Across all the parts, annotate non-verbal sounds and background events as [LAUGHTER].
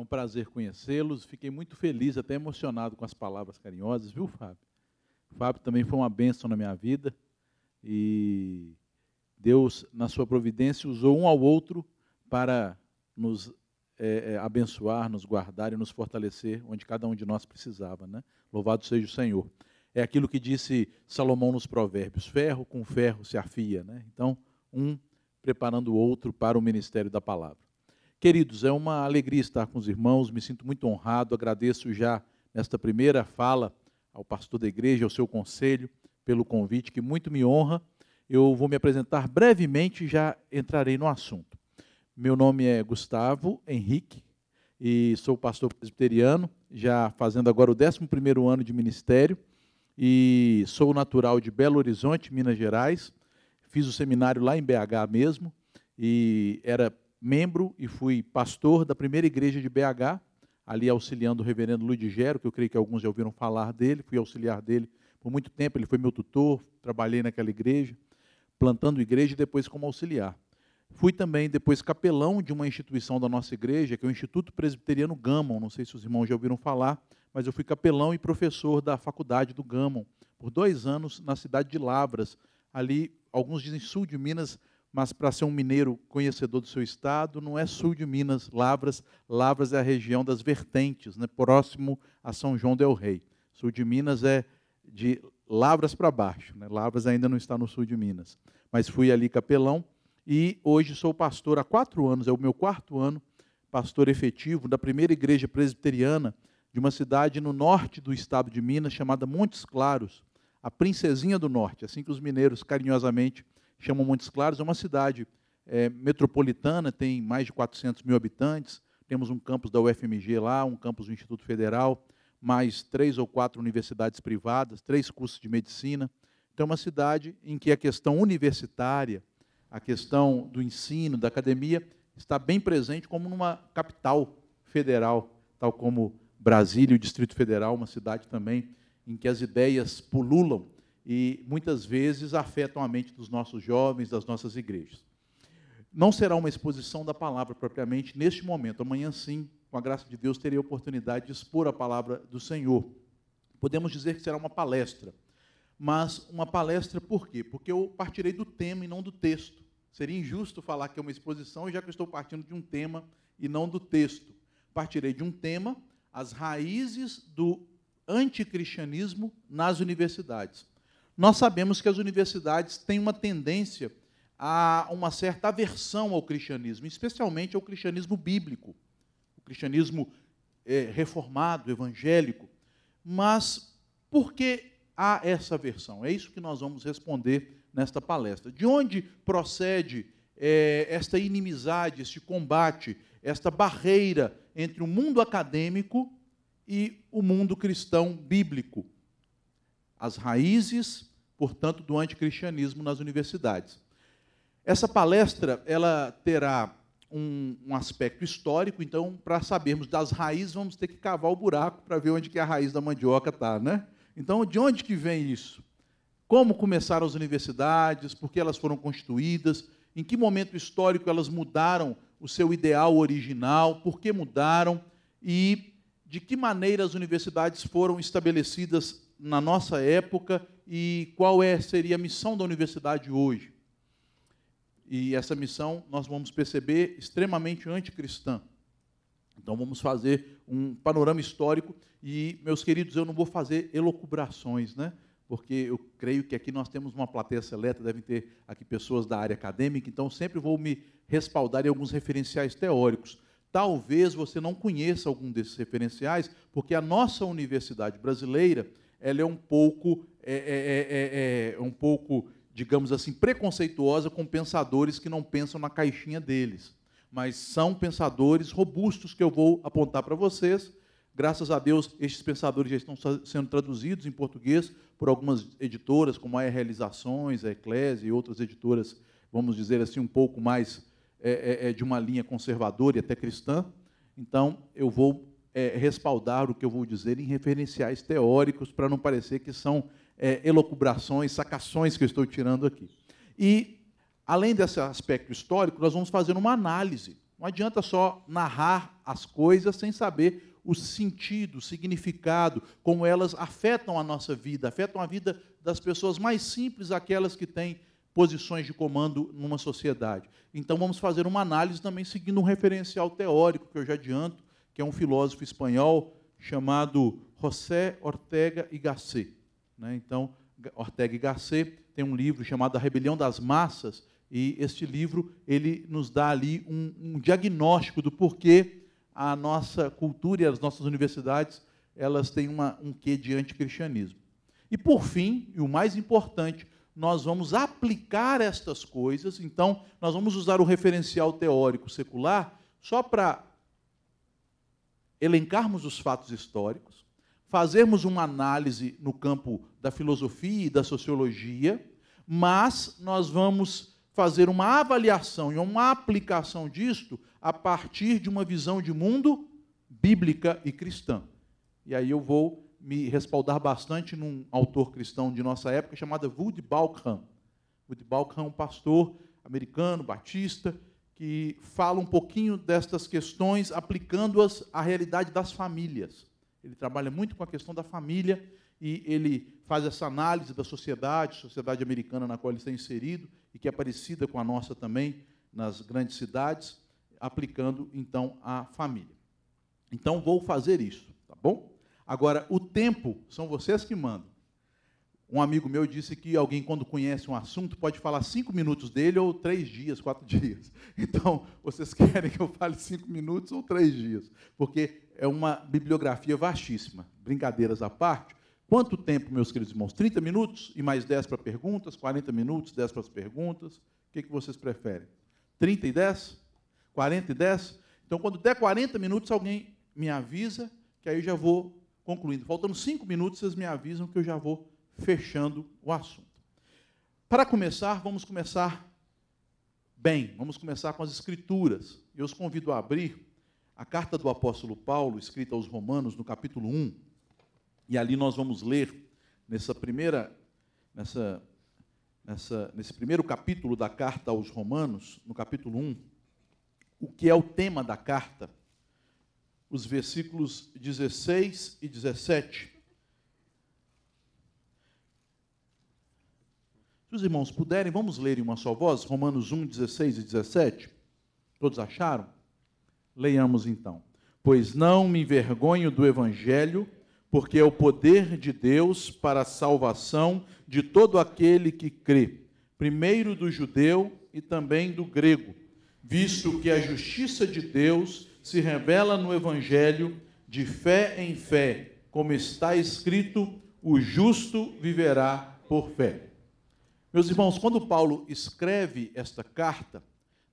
É um prazer conhecê-los. Fiquei muito feliz, até emocionado com as palavras carinhosas, viu, Fábio? O Fábio também foi uma bênção na minha vida. E Deus, na sua providência, usou um ao outro para nos é, é, abençoar, nos guardar e nos fortalecer onde cada um de nós precisava. Né? Louvado seja o Senhor. É aquilo que disse Salomão nos Provérbios: ferro com ferro se afia. Né? Então, um preparando o outro para o ministério da palavra. Queridos, é uma alegria estar com os irmãos, me sinto muito honrado, agradeço já nesta primeira fala ao pastor da igreja, ao seu conselho, pelo convite, que muito me honra. Eu vou me apresentar brevemente e já entrarei no assunto. Meu nome é Gustavo Henrique e sou pastor presbiteriano, já fazendo agora o 11º ano de ministério e sou natural de Belo Horizonte, Minas Gerais. Fiz o seminário lá em BH mesmo e era membro e fui pastor da primeira igreja de BH, ali auxiliando o reverendo Luiz Gero, que eu creio que alguns já ouviram falar dele, fui auxiliar dele por muito tempo, ele foi meu tutor, trabalhei naquela igreja, plantando igreja e depois como auxiliar. Fui também depois capelão de uma instituição da nossa igreja, que é o Instituto Presbiteriano Gammon, não sei se os irmãos já ouviram falar, mas eu fui capelão e professor da faculdade do Gammon por dois anos na cidade de Lavras, ali, alguns dizem sul de Minas, mas para ser um mineiro conhecedor do seu estado, não é sul de Minas, Lavras. Lavras é a região das vertentes, né, próximo a São João del Rei. Sul de Minas é de Lavras para baixo. Né, Lavras ainda não está no sul de Minas. Mas fui ali capelão e hoje sou pastor há quatro anos, é o meu quarto ano, pastor efetivo da primeira igreja presbiteriana de uma cidade no norte do estado de Minas chamada Montes Claros, a Princesinha do Norte, assim que os mineiros carinhosamente chama Montes Claros, é uma cidade é, metropolitana, tem mais de 400 mil habitantes, temos um campus da UFMG lá, um campus do Instituto Federal, mais três ou quatro universidades privadas, três cursos de medicina. Então, é uma cidade em que a questão universitária, a questão do ensino, da academia, está bem presente como numa capital federal, tal como Brasília o Distrito Federal, uma cidade também em que as ideias pululam e muitas vezes afetam a mente dos nossos jovens, das nossas igrejas. Não será uma exposição da palavra propriamente neste momento, amanhã sim, com a graça de Deus, terei a oportunidade de expor a palavra do Senhor. Podemos dizer que será uma palestra, mas uma palestra por quê? Porque eu partirei do tema e não do texto. Seria injusto falar que é uma exposição, já que eu estou partindo de um tema e não do texto. Partirei de um tema, as raízes do anticristianismo nas universidades. Nós sabemos que as universidades têm uma tendência a uma certa aversão ao cristianismo, especialmente ao cristianismo bíblico, o cristianismo é, reformado, evangélico. Mas por que há essa aversão? É isso que nós vamos responder nesta palestra. De onde procede é, esta inimizade, este combate, esta barreira entre o mundo acadêmico e o mundo cristão bíblico? As raízes portanto, do anticristianismo nas universidades. Essa palestra ela terá um, um aspecto histórico, então, para sabermos das raízes, vamos ter que cavar o buraco para ver onde que a raiz da mandioca está. Né? Então, de onde que vem isso? Como começaram as universidades, por que elas foram constituídas, em que momento histórico elas mudaram o seu ideal original, por que mudaram e de que maneira as universidades foram estabelecidas na nossa época e qual é seria a missão da universidade hoje. E essa missão nós vamos perceber extremamente anticristã. Então vamos fazer um panorama histórico e, meus queridos, eu não vou fazer elocubrações, né? porque eu creio que aqui nós temos uma plateia seleta, devem ter aqui pessoas da área acadêmica, então sempre vou me respaldar em alguns referenciais teóricos. Talvez você não conheça algum desses referenciais, porque a nossa universidade brasileira ela é um pouco, é é, é, é, é, um pouco, digamos assim, preconceituosa com pensadores que não pensam na caixinha deles. Mas são pensadores robustos que eu vou apontar para vocês. Graças a Deus, estes pensadores já estão sendo traduzidos em português por algumas editoras, como a Realizações, a Eclésia e outras editoras, vamos dizer assim, um pouco mais é, de uma linha conservadora e até cristã. Então, eu vou é, respaldar o que eu vou dizer em referenciais teóricos, para não parecer que são é, elocubrações, sacações que eu estou tirando aqui. E, além desse aspecto histórico, nós vamos fazer uma análise. Não adianta só narrar as coisas sem saber o sentido, o significado, como elas afetam a nossa vida, afetam a vida das pessoas mais simples, aquelas que têm posições de comando numa sociedade. Então, vamos fazer uma análise também seguindo um referencial teórico, que eu já adianto, que é um filósofo espanhol chamado José Ortega y Gasset. Né? Então, Ortega y Gasset tem um livro chamado A Rebelião das Massas, e este livro ele nos dá ali um, um diagnóstico do porquê a nossa cultura e as nossas universidades elas têm uma, um quê de anticristianismo. E por fim, e o mais importante, nós vamos aplicar estas coisas, então nós vamos usar o referencial teórico secular só para elencarmos os fatos históricos, fazermos uma análise no campo da filosofia e da sociologia, mas nós vamos fazer uma avaliação e uma aplicação disto a partir de uma visão de mundo bíblica e cristã. E aí eu vou me respaldar bastante num autor cristão de nossa época chamado Woody Balcom. Woody Balcom, é um pastor americano, batista, que fala um pouquinho destas questões, aplicando-as à realidade das famílias. Ele trabalha muito com a questão da família e ele faz essa análise da sociedade, sociedade americana na qual ele está inserido e que é parecida com a nossa também nas grandes cidades, aplicando então à família. Então vou fazer isso, tá bom? Agora o tempo são vocês que mandam. Um amigo meu disse que alguém, quando conhece um assunto, pode falar cinco minutos dele ou três dias, quatro [LAUGHS] dias. Então, vocês querem que eu fale cinco minutos ou três dias? Porque é uma bibliografia vastíssima. Brincadeiras à parte. Quanto tempo, meus queridos irmãos? 30 minutos e mais 10 para perguntas? 40 minutos, 10 para as perguntas? O que, que vocês preferem? 30 e 10? 40 e 10? Então, quando der 40 minutos, alguém me avisa, que aí eu já vou concluindo. Faltando cinco minutos, vocês me avisam que eu já vou fechando o assunto. Para começar, vamos começar bem, vamos começar com as Escrituras. Eu os convido a abrir a carta do apóstolo Paulo, escrita aos Romanos, no capítulo 1, e ali nós vamos ler, nessa primeira, nessa, nessa, nesse primeiro capítulo da carta aos Romanos, no capítulo 1, o que é o tema da carta, os versículos 16 e 17 Se os irmãos puderem, vamos ler em uma só voz, Romanos 1, 16 e 17. Todos acharam? Leiamos então. Pois não me envergonho do Evangelho, porque é o poder de Deus para a salvação de todo aquele que crê, primeiro do judeu e também do grego, visto que a justiça de Deus se revela no Evangelho de fé em fé, como está escrito: o justo viverá por fé. Meus irmãos, quando Paulo escreve esta carta,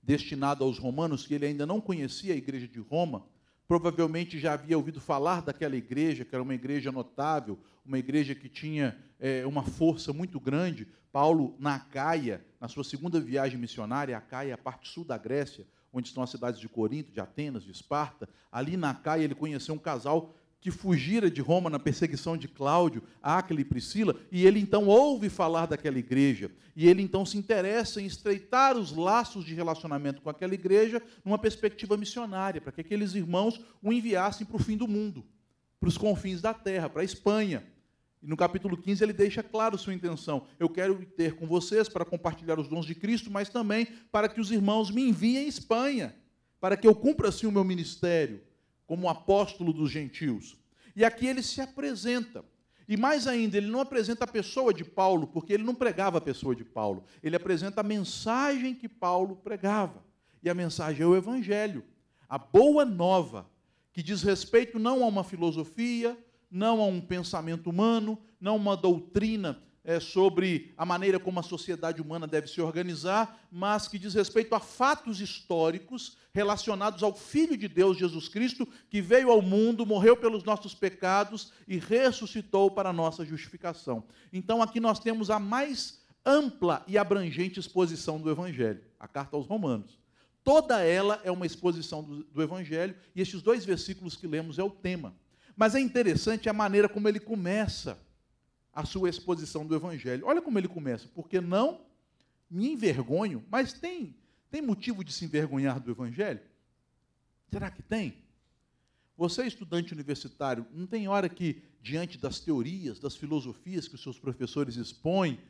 destinada aos romanos, que ele ainda não conhecia a igreja de Roma, provavelmente já havia ouvido falar daquela igreja, que era uma igreja notável, uma igreja que tinha é, uma força muito grande. Paulo, na Caia, na sua segunda viagem missionária, a Caia, é a parte sul da Grécia, onde estão as cidades de Corinto, de Atenas, de Esparta, ali na Caia ele conheceu um casal que fugira de Roma na perseguição de Cláudio, Áquila e Priscila, e ele então ouve falar daquela igreja, e ele então se interessa em estreitar os laços de relacionamento com aquela igreja numa perspectiva missionária, para que aqueles irmãos o enviassem para o fim do mundo, para os confins da terra, para a Espanha. E no capítulo 15 ele deixa claro sua intenção: eu quero ter com vocês para compartilhar os dons de Cristo, mas também para que os irmãos me enviem à Espanha, para que eu cumpra assim o meu ministério como apóstolo dos gentios. E aqui ele se apresenta. E mais ainda, ele não apresenta a pessoa de Paulo, porque ele não pregava a pessoa de Paulo. Ele apresenta a mensagem que Paulo pregava. E a mensagem é o Evangelho, a boa nova, que diz respeito não a uma filosofia, não a um pensamento humano, não a uma doutrina é, sobre a maneira como a sociedade humana deve se organizar, mas que diz respeito a fatos históricos relacionados ao Filho de Deus, Jesus Cristo, que veio ao mundo, morreu pelos nossos pecados e ressuscitou para a nossa justificação. Então aqui nós temos a mais ampla e abrangente exposição do Evangelho, a carta aos Romanos. Toda ela é uma exposição do, do Evangelho e estes dois versículos que lemos é o tema. Mas é interessante a maneira como ele começa a sua exposição do Evangelho. Olha como ele começa, porque não me envergonho, mas tem, tem motivo de se envergonhar do Evangelho? Será que tem? Você, estudante universitário, não tem hora que, diante das teorias, das filosofias que os seus professores expõem,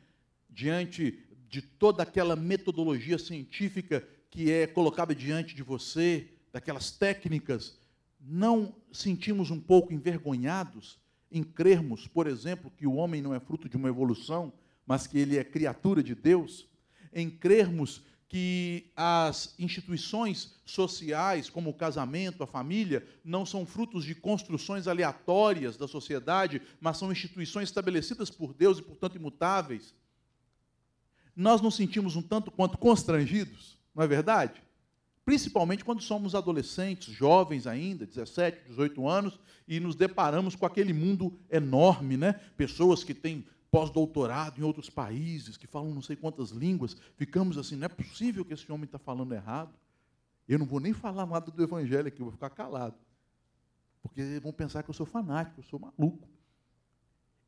diante de toda aquela metodologia científica que é colocada diante de você, daquelas técnicas, não sentimos um pouco envergonhados em crermos, por exemplo, que o homem não é fruto de uma evolução, mas que ele é criatura de Deus, em crermos que as instituições sociais, como o casamento, a família, não são frutos de construções aleatórias da sociedade, mas são instituições estabelecidas por Deus e, portanto, imutáveis, nós nos sentimos um tanto quanto constrangidos, não é verdade? principalmente quando somos adolescentes, jovens ainda, 17, 18 anos, e nos deparamos com aquele mundo enorme, né? Pessoas que têm pós-doutorado em outros países, que falam não sei quantas línguas, ficamos assim, não é possível que esse homem está falando errado. Eu não vou nem falar nada do evangelho aqui, eu vou ficar calado. Porque vão pensar que eu sou fanático, eu sou maluco.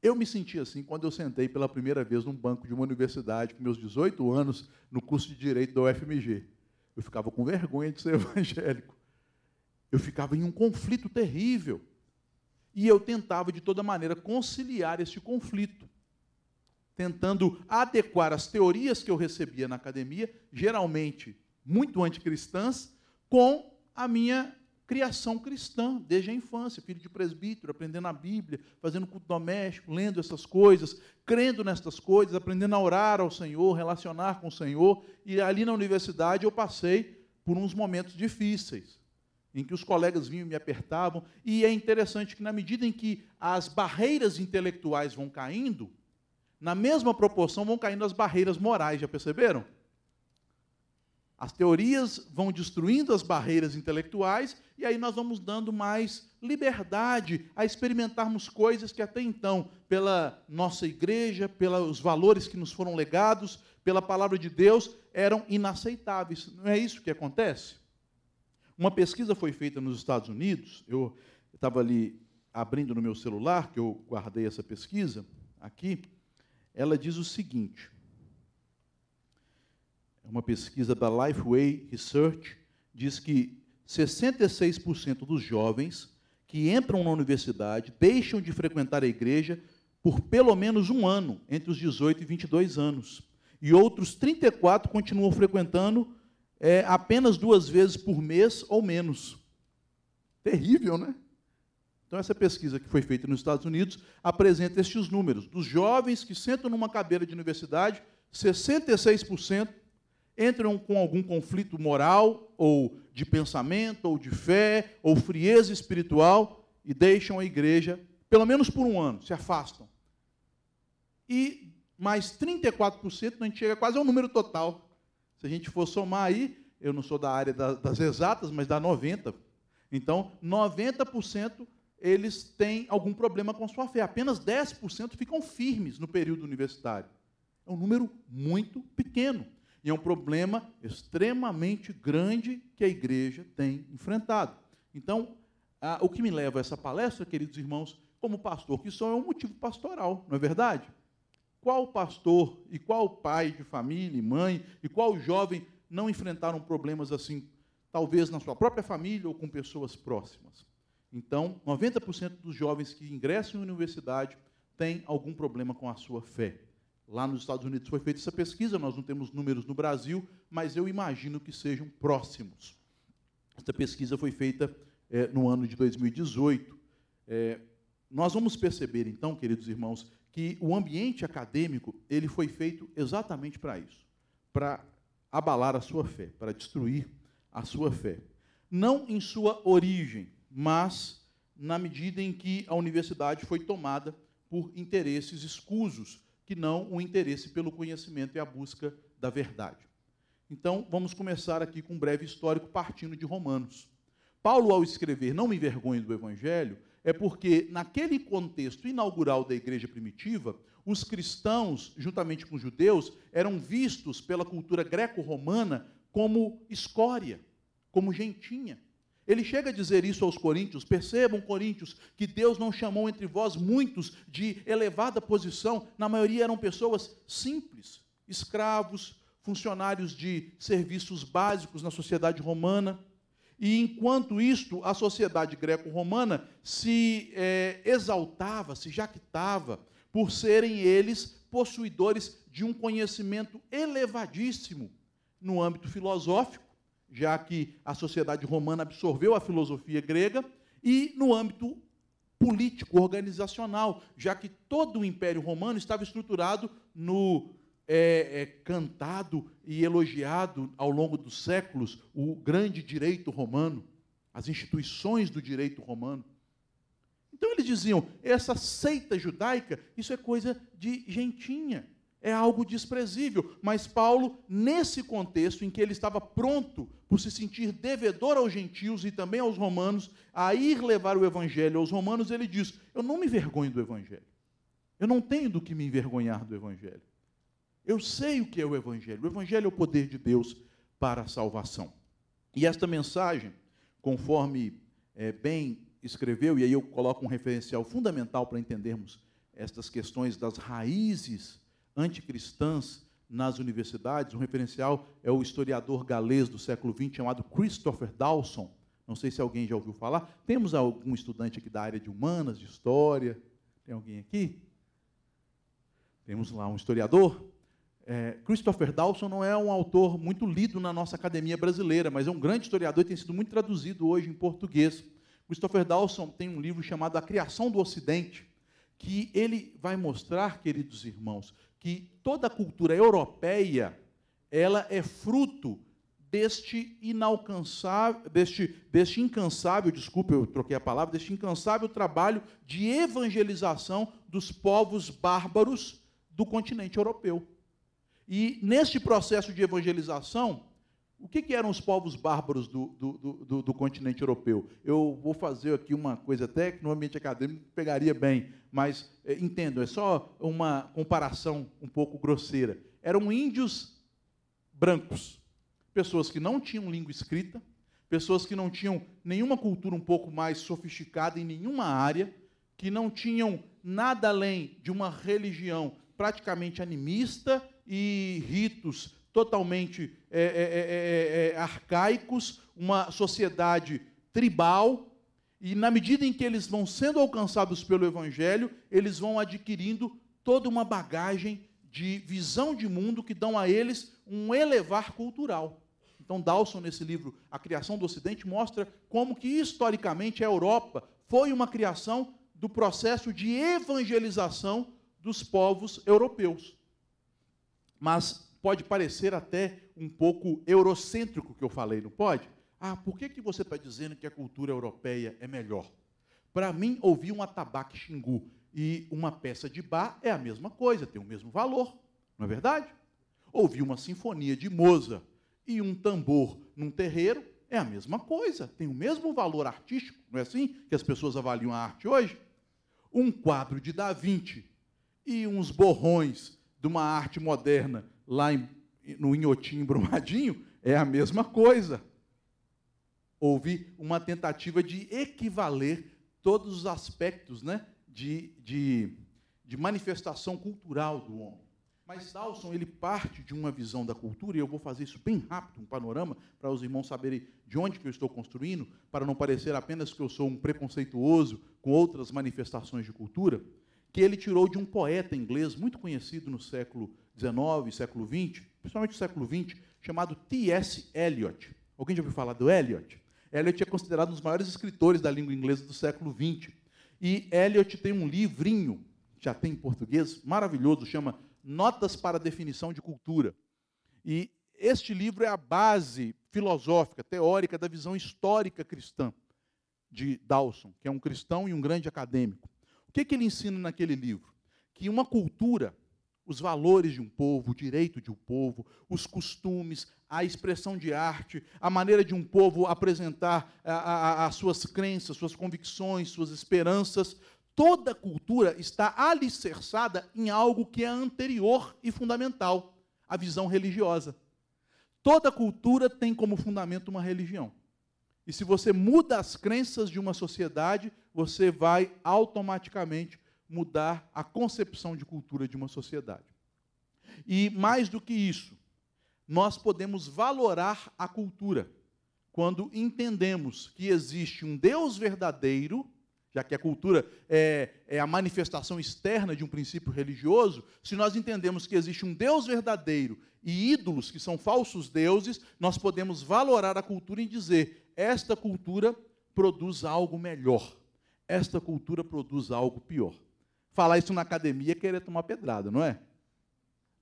Eu me senti assim quando eu sentei pela primeira vez num banco de uma universidade com meus 18 anos no curso de Direito da UFMG. Eu ficava com vergonha de ser [LAUGHS] evangélico. Eu ficava em um conflito terrível. E eu tentava, de toda maneira, conciliar esse conflito, tentando adequar as teorias que eu recebia na academia, geralmente muito anticristãs, com a minha criação cristã, desde a infância, filho de presbítero, aprendendo a Bíblia, fazendo culto doméstico, lendo essas coisas, crendo nessas coisas, aprendendo a orar ao Senhor, relacionar com o Senhor. E ali na universidade eu passei por uns momentos difíceis, em que os colegas vinham e me apertavam. E é interessante que, na medida em que as barreiras intelectuais vão caindo, na mesma proporção vão caindo as barreiras morais, já perceberam? As teorias vão destruindo as barreiras intelectuais e aí nós vamos dando mais liberdade a experimentarmos coisas que até então, pela nossa igreja, pelos valores que nos foram legados, pela palavra de Deus, eram inaceitáveis. Não é isso que acontece? Uma pesquisa foi feita nos Estados Unidos, eu estava ali abrindo no meu celular, que eu guardei essa pesquisa aqui, ela diz o seguinte: é uma pesquisa da Lifeway Research, diz que 66% dos jovens que entram na universidade deixam de frequentar a igreja por pelo menos um ano, entre os 18 e 22 anos. E outros 34 continuam frequentando é, apenas duas vezes por mês ou menos. Terrível, né? Então, essa pesquisa que foi feita nos Estados Unidos apresenta estes números. Dos jovens que sentam numa cadeira de universidade, 66% entram com algum conflito moral, ou de pensamento, ou de fé, ou frieza espiritual, e deixam a igreja, pelo menos por um ano, se afastam. E mais 34%, a gente chega quase ao número total. Se a gente for somar aí, eu não sou da área das exatas, mas dá 90%. Então, 90% eles têm algum problema com sua fé. Apenas 10% ficam firmes no período universitário. É um número muito pequeno. E é um problema extremamente grande que a igreja tem enfrentado. Então, ah, o que me leva a essa palestra, queridos irmãos, como pastor, que só é um motivo pastoral, não é verdade? Qual pastor e qual pai de família e mãe e qual jovem não enfrentaram problemas assim, talvez na sua própria família ou com pessoas próximas? Então, 90% dos jovens que ingressam em universidade têm algum problema com a sua fé. Lá nos Estados Unidos foi feita essa pesquisa, nós não temos números no Brasil, mas eu imagino que sejam próximos. Esta pesquisa foi feita é, no ano de 2018. É, nós vamos perceber, então, queridos irmãos, que o ambiente acadêmico ele foi feito exatamente para isso, para abalar a sua fé, para destruir a sua fé. Não em sua origem, mas na medida em que a universidade foi tomada por interesses escusos que não o interesse pelo conhecimento e a busca da verdade. Então, vamos começar aqui com um breve histórico partindo de Romanos. Paulo, ao escrever Não me envergonhe do Evangelho, é porque, naquele contexto inaugural da igreja primitiva, os cristãos, juntamente com os judeus, eram vistos pela cultura greco-romana como escória, como gentinha, ele chega a dizer isso aos coríntios. Percebam, coríntios, que Deus não chamou entre vós muitos de elevada posição, na maioria eram pessoas simples, escravos, funcionários de serviços básicos na sociedade romana. E enquanto isto, a sociedade greco-romana se é, exaltava, se jactava, por serem eles possuidores de um conhecimento elevadíssimo no âmbito filosófico já que a sociedade romana absorveu a filosofia grega, e no âmbito político, organizacional, já que todo o Império Romano estava estruturado no é, é, cantado e elogiado ao longo dos séculos o grande direito romano, as instituições do direito romano. Então eles diziam: essa seita judaica, isso é coisa de gentinha é algo desprezível. Mas Paulo, nesse contexto em que ele estava pronto por se sentir devedor aos gentios e também aos romanos, a ir levar o evangelho aos romanos, ele diz: Eu não me envergonho do evangelho. Eu não tenho do que me envergonhar do evangelho. Eu sei o que é o evangelho. O evangelho é o poder de Deus para a salvação. E esta mensagem, conforme é, bem escreveu, e aí eu coloco um referencial fundamental para entendermos estas questões das raízes anticristãs nas universidades. Um referencial é o historiador galês do século XX chamado Christopher Dawson. Não sei se alguém já ouviu falar. Temos algum estudante aqui da área de humanas, de história? Tem alguém aqui? Temos lá um historiador. É, Christopher Dawson não é um autor muito lido na nossa academia brasileira, mas é um grande historiador e tem sido muito traduzido hoje em português. Christopher Dawson tem um livro chamado A Criação do Ocidente, que ele vai mostrar, queridos irmãos, que toda a cultura europeia ela é fruto deste inalcançável, deste, deste incansável, desculpe eu troquei a palavra, deste incansável trabalho de evangelização dos povos bárbaros do continente europeu. E neste processo de evangelização, o que, que eram os povos bárbaros do, do, do, do, continente europeu? Eu vou fazer aqui uma coisa até que no ambiente acadêmico pegaria bem, mas é, entendo, é só uma comparação um pouco grosseira. Eram índios brancos, pessoas que não tinham língua escrita, pessoas que não tinham nenhuma cultura um pouco mais sofisticada em nenhuma área, que não tinham nada além de uma religião praticamente animista e ritos totalmente é é, é, é, é, arcaicos, uma sociedade tribal, e na medida em que eles vão sendo alcançados pelo Evangelho, eles vão adquirindo toda uma bagagem de visão de mundo que dão a eles um elevar cultural. Então, Dawson, nesse livro, A Criação do Ocidente, mostra como que, historicamente, a Europa foi uma criação do processo de evangelização dos povos europeus. Mas pode parecer até um pouco eurocêntrico que eu falei, não pode? Ah, por que, que você está dizendo que a cultura europeia é melhor? Para mim, ouvir um atabaque xingu e uma peça de bar é a mesma coisa, tem o mesmo valor, não é verdade? Ouvir uma sinfonia de Moza e um tambor num terreiro é a mesma coisa, tem o mesmo valor artístico, não é assim que as pessoas avaliam a arte hoje? Um quadro de Da Vinci e uns borrões de uma arte moderna lá em, no Inhotim, Brumadinho, é a mesma coisa. Houve uma tentativa de equivaler todos os aspectos né, de, de, de manifestação cultural do homem. Mas Dawson ele parte de uma visão da cultura, e eu vou fazer isso bem rápido, um panorama, para os irmãos saberem de onde que eu estou construindo, para não parecer apenas que eu sou um preconceituoso com outras manifestações de cultura, que ele tirou de um poeta inglês muito conhecido no século XIX, século XX, principalmente século XX, chamado T.S. Eliot. Alguém já ouviu falar do Eliot? Eliot é considerado um dos maiores escritores da língua inglesa do século XX. E Eliot tem um livrinho, já tem em português, maravilhoso, chama Notas para Definição de Cultura. E este livro é a base filosófica, teórica, da visão histórica cristã de Dawson, que é um cristão e um grande acadêmico. O que, é que ele ensina naquele livro? Que uma cultura os valores de um povo, o direito de um povo, os costumes, a expressão de arte, a maneira de um povo apresentar as suas crenças, suas convicções, suas esperanças. Toda cultura está alicerçada em algo que é anterior e fundamental, a visão religiosa. Toda cultura tem como fundamento uma religião. E se você muda as crenças de uma sociedade, você vai automaticamente mudar a concepção de cultura de uma sociedade. E mais do que isso, nós podemos valorar a cultura quando entendemos que existe um Deus verdadeiro, já que a cultura é, é, a manifestação externa de um princípio religioso, se nós entendemos que existe um Deus verdadeiro e ídolos que são falsos deuses, nós podemos valorar a cultura e dizer: esta cultura produz algo melhor, esta cultura produz algo pior. Falar isso na academia é querer tomar pedrada, não é?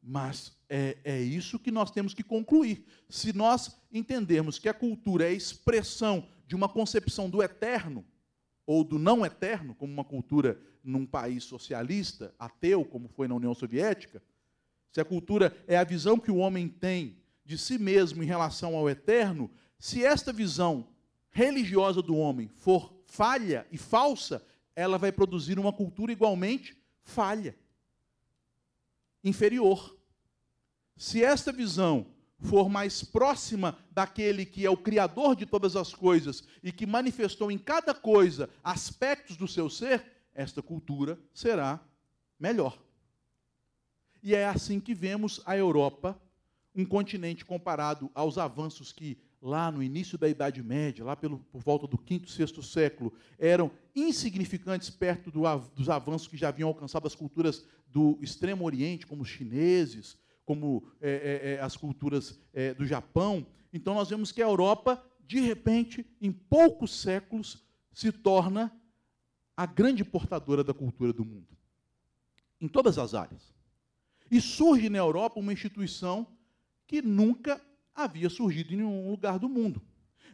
Mas é, é isso que nós temos que concluir. Se nós entendermos que a cultura é a expressão de uma concepção do eterno, ou do não eterno, como uma cultura num país socialista, ateu, como foi na União Soviética, se a cultura é a visão que o homem tem de si mesmo em relação ao eterno, se esta visão religiosa do homem for falha e falsa, ela vai produzir uma cultura igualmente falha, inferior. Se esta visão for mais próxima daquele que é o Criador de todas as coisas e que manifestou em cada coisa aspectos do seu ser, esta cultura será melhor. E é assim que vemos a Europa, um continente comparado aos avanços que lá no início da Idade Média, lá pelo, por volta do quinto, sexto século, eram insignificantes perto do, dos avanços que já haviam alcançado as culturas do Extremo Oriente, como os chineses, como é, é, é, as culturas é, do Japão. Então nós vemos que a Europa, de repente, em poucos séculos, se torna a grande portadora da cultura do mundo, em todas as áreas. E surge na Europa uma instituição que nunca havia surgido em nenhum lugar do mundo.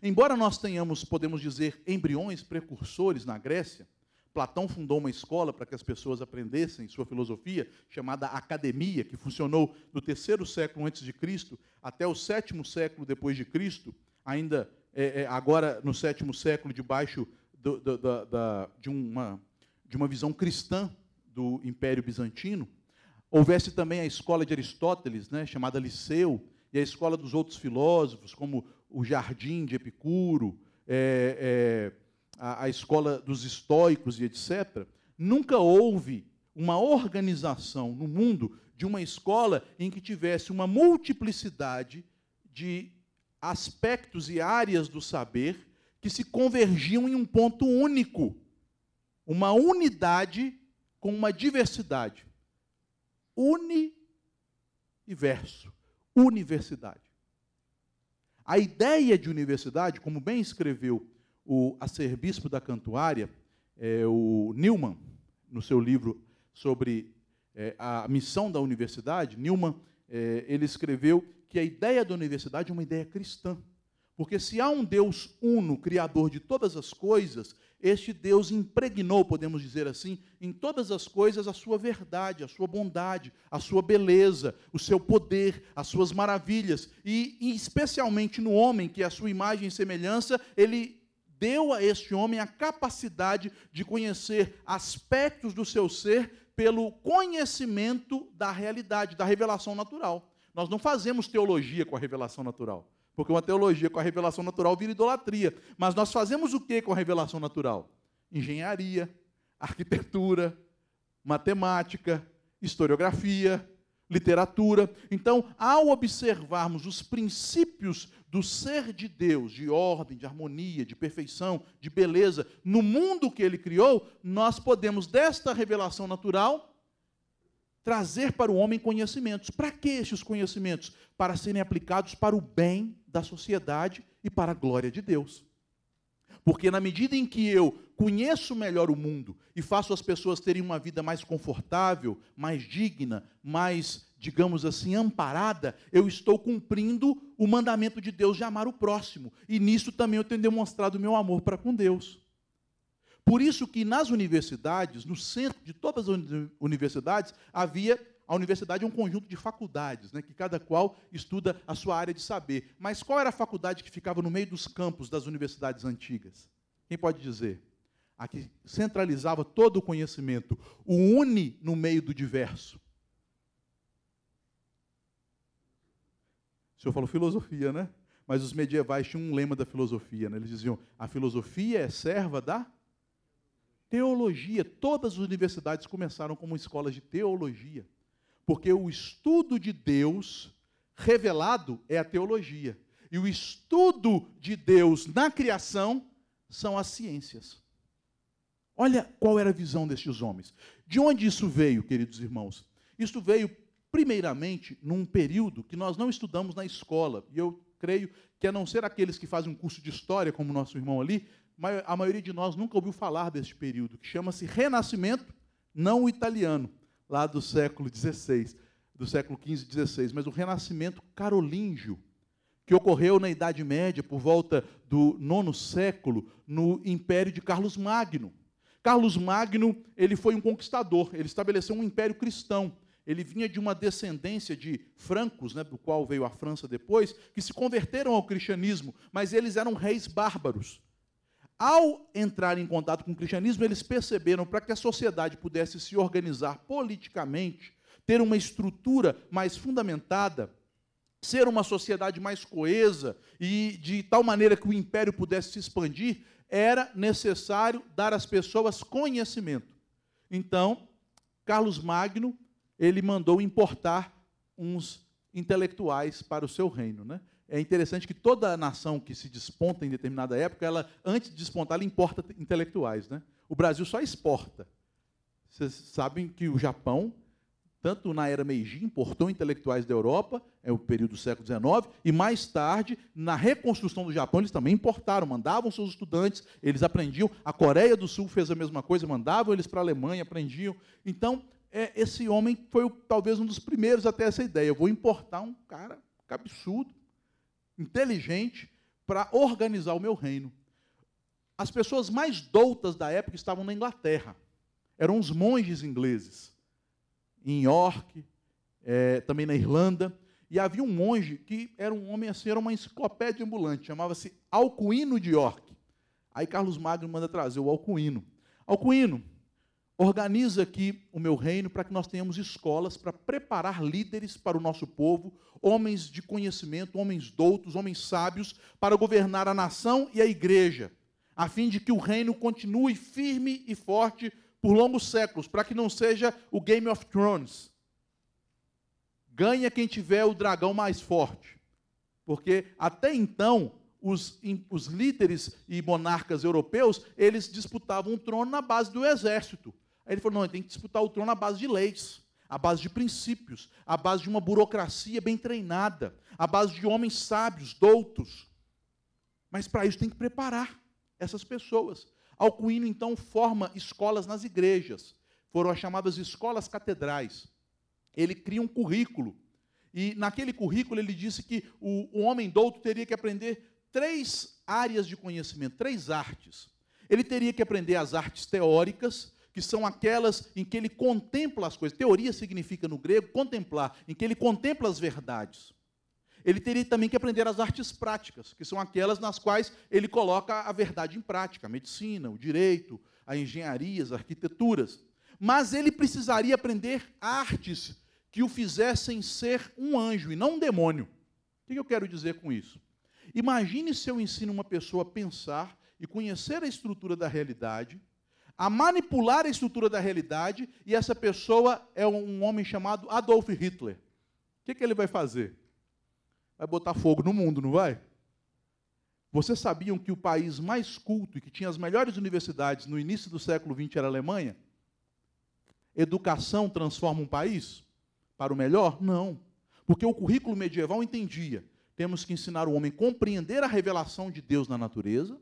Embora nós tenhamos, podemos dizer, embriões precursores na Grécia, Platão fundou uma escola para que as pessoas aprendessem sua filosofia, chamada Academia, que funcionou do terceiro século antes de Cristo até o sétimo século depois de Cristo, ainda é, é, agora no sétimo século debaixo do, do, da, de, uma, de uma visão cristã do Império Bizantino. Houvesse também a escola de Aristóteles, né, chamada Liceu, e a escola dos outros filósofos, como o Jardim de Epicuro, é, é, a, a escola dos estoicos e etc., nunca houve uma organização no mundo de uma escola em que tivesse uma multiplicidade de aspectos e áreas do saber que se convergiam em um ponto único, uma unidade com uma diversidade. Uni e verso universidade. A ideia de universidade, como bem escreveu o arcebispo da Cantuária, é, o Newman, no seu livro sobre é, a missão da universidade, Newman é, ele escreveu que a ideia da universidade é uma ideia cristã. Porque se há um Deus uno, criador de todas as coisas, este Deus impregnou, podemos dizer assim, em todas as coisas a sua verdade, a sua bondade, a sua beleza, o seu poder, as suas maravilhas. E, e especialmente no homem, que é a sua imagem e semelhança, ele deu a este homem a capacidade de conhecer aspectos do seu ser pelo conhecimento da realidade, da revelação natural. Nós não fazemos teologia com a revelação natural. Porque uma teologia com a revelação natural vira idolatria. Mas nós fazemos o que com a revelação natural? Engenharia, arquitetura, matemática, historiografia, literatura. Então, ao observarmos os princípios do ser de Deus, de ordem, de harmonia, de perfeição, de beleza, no mundo que ele criou, nós podemos, desta revelação natural, trazer para o homem conhecimentos. Para que estes conhecimentos? Para serem aplicados para o bem da sociedade e para a glória de Deus. Porque na medida em que eu conheço melhor o mundo e faço as pessoas terem uma vida mais confortável, mais digna, mais, digamos assim, amparada, eu estou cumprindo o mandamento de Deus de amar o próximo. E nisso também eu tenho demonstrado meu amor para com Deus. Por isso que nas universidades, no centro de todas as universidades, havia a universidade é um conjunto de faculdades, né, que cada qual estuda a sua área de saber. Mas qual era a faculdade que ficava no meio dos campos das universidades antigas? Quem pode dizer? A que centralizava todo o conhecimento, o une no meio do diverso. O senhor falou filosofia, né? Mas os medievais tinham um lema da filosofia. Né? Eles diziam: a filosofia é serva da teologia. Todas as universidades começaram como escolas de teologia. Porque o estudo de Deus revelado é a teologia. E o estudo de Deus na criação são as ciências. Olha qual era a visão destes homens. De onde isso veio, queridos irmãos? Isso veio, primeiramente, num período que nós não estudamos na escola. E eu creio que, a não ser aqueles que fazem um curso de história, como o nosso irmão ali, a maioria de nós nunca ouviu falar deste período, que chama-se Renascimento não italiano lá do século XVI, do século XV e XVI, mas o renascimento carolíngio, que ocorreu na Idade Média, por volta do nono século, no Império de Carlos Magno. Carlos Magno ele foi um conquistador, ele estabeleceu um império cristão. Ele vinha de uma descendência de francos, né, do qual veio a França depois, que se converteram ao cristianismo, mas eles eram reis bárbaros. Ao entrar em contato com o cristianismo, eles perceberam para que a sociedade pudesse se organizar politicamente, ter uma estrutura mais fundamentada, ser uma sociedade mais coesa e de tal maneira que o império pudesse se expandir, era necessário dar às pessoas conhecimento. Então, Carlos Magno, ele mandou importar uns intelectuais para o seu reino, né? é interessante que toda nação que se desponta em determinada época, ela antes de despontar, ela importa intelectuais, né? O Brasil só exporta. Vocês sabem que o Japão, tanto na era Meiji, importou intelectuais da Europa, é o período do século XIX, e mais tarde, na reconstrução do Japão, eles também importaram, mandavam seus estudantes, eles aprendiam. A Coreia do Sul fez a mesma coisa, mandavam eles para a Alemanha, aprendiam. Então, é, esse homem foi talvez um dos primeiros a ter essa ideia. Eu vou importar um cara absurdo inteligente para organizar o meu reino. As pessoas mais doutas da época estavam na Inglaterra. Eram os monges ingleses, em York, é, também na Irlanda. E havia um monge que era um homem assim, era uma enciclopédia ambulante, chamava-se Alcuino de York. Aí Carlos Magno manda trazer o Alcuino. Alcuino, Organiza aqui o meu reino para que nós tenhamos escolas para preparar líderes para o nosso povo, homens de conhecimento, homens doutos, homens sábios, para governar a nação e a igreja, a fim de que o reino continue firme e forte por longos séculos, para que não seja o Game of Thrones. Ganha quem tiver o dragão mais forte. Porque até então os, os, líderes e monarcas europeus, eles disputavam o trono na base do exército. Aí ele falou: não, tem que disputar o trono à base de leis, à base de princípios, à base de uma burocracia bem treinada, à base de homens sábios, doutos. Mas para isso tem que preparar essas pessoas. Alcuino então forma escolas nas igrejas, foram as chamadas escolas catedrais. Ele cria um currículo. E naquele currículo ele disse que o, o homem douto teria que aprender três áreas de conhecimento, três artes. Ele teria que aprender as artes teóricas, que são aquelas em que ele contempla as coisas. Teoria significa no grego contemplar, em que ele contempla as verdades. Ele teria também que aprender as artes práticas, que são aquelas nas quais ele coloca a verdade em prática, a medicina, o direito, a engenharia, as arquiteturas. Mas ele precisaria aprender artes que o fizessem ser um anjo e não um demônio. O que eu quero dizer com isso? Imagine se eu ensino uma pessoa a pensar e conhecer a estrutura da realidade a manipular a estrutura da realidade, e essa pessoa é um homem chamado Adolf Hitler. O que, que ele vai fazer? Vai botar fogo no mundo, não vai? Vocês sabiam que o país mais culto e que tinha as melhores universidades no início do século XX era a Alemanha? Educação transforma um país para o melhor? Não. Porque o currículo medieval entendia: temos que ensinar o homem a compreender a revelação de Deus na natureza,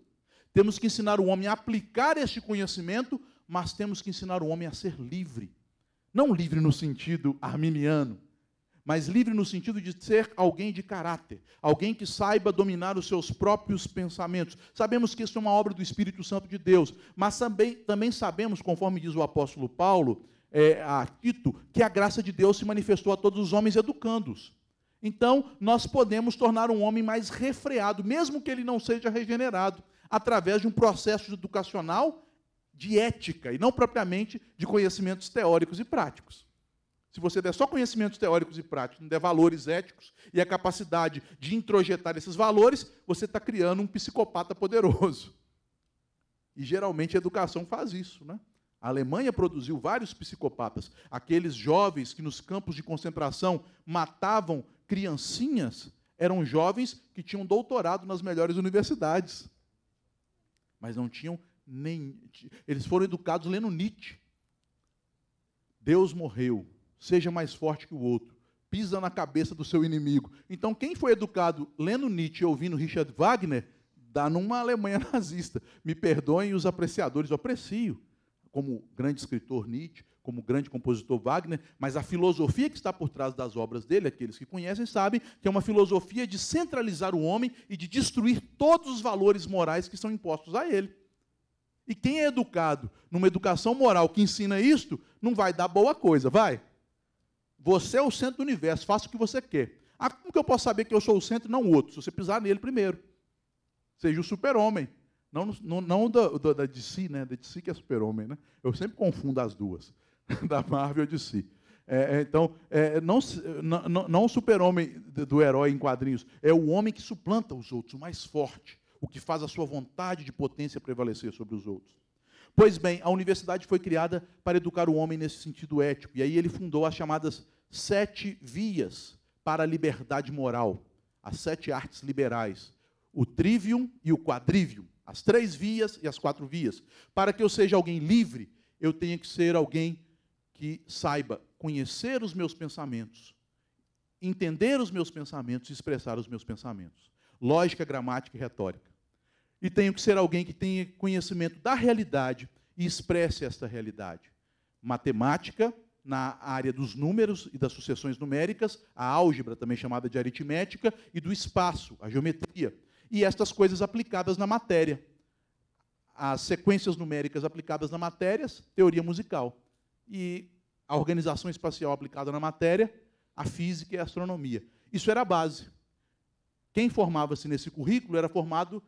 temos que ensinar o homem a aplicar este conhecimento, mas temos que ensinar o homem a ser livre. Não livre no sentido arminiano, mas livre no sentido de ser alguém de caráter, alguém que saiba dominar os seus próprios pensamentos. Sabemos que isso é uma obra do Espírito Santo de Deus, mas também, também sabemos, conforme diz o apóstolo Paulo é, a Tito, que a graça de Deus se manifestou a todos os homens educando-os. Então, nós podemos tornar um homem mais refreado, mesmo que ele não seja regenerado através de um processo educacional de ética e não propriamente de conhecimentos teóricos e práticos. Se você der só conhecimentos teóricos e práticos, não der valores éticos e a capacidade de introjetar esses valores, você está criando um psicopata poderoso. E geralmente a educação faz isso, né? A Alemanha produziu vários psicopatas, aqueles jovens que nos campos de concentração matavam criancinhas, eram jovens que tinham doutorado nas melhores universidades mas não tinham nem. Eles foram educados lendo Nietzsche. Deus morreu, seja mais forte que o outro, pisa na cabeça do seu inimigo. Então, quem foi educado lendo Nietzsche e ouvindo Richard Wagner, dá numa Alemanha [LAUGHS] nazista. Me perdoem os apreciadores, eu aprecio como grande escritor Nietzsche, como o grande compositor Wagner, mas a filosofia que está por trás das obras dele, aqueles que conhecem sabem, que é uma filosofia de centralizar o homem e de destruir todos os valores morais que são impostos a ele. E quem é educado numa educação moral que ensina isto, não vai dar boa coisa, vai. Você é o centro do universo, faça o que você quer. Ah, como que eu posso saber que eu sou o centro e não o outro? Se você pisar nele primeiro. Seja o super-homem. Não, não, não da, da, da, de si, né? Da de si que é super-homem, né? Eu sempre confundo as duas. [LAUGHS] da Marvel de si. É, é então, é, não, não, não o super-homem do herói em quadrinhos, é o homem que suplanta os outros, o mais forte, o que faz a sua vontade de potência prevalecer sobre os outros. Pois bem, a universidade foi criada para educar o homem nesse sentido ético, e aí ele fundou as chamadas sete vias para a liberdade moral, as sete artes liberais, o trivium e o quadrivium, as três vias e as quatro vias. Para que eu seja alguém livre, eu tenho que ser alguém que saiba conhecer os meus pensamentos, entender os meus pensamentos e expressar os meus pensamentos. Lógica, gramática e retórica. E tenho que ser alguém que tenha conhecimento da realidade e expresse esta realidade. Matemática, na área dos números e das sucessões numéricas, a álgebra, também chamada de aritmética, e do espaço, a geometria. E estas coisas aplicadas na matéria. As sequências numéricas aplicadas na matéria, teoria musical. E a organização espacial aplicada na matéria, a física e a astronomia. Isso era a base. Quem formava-se nesse currículo era formado.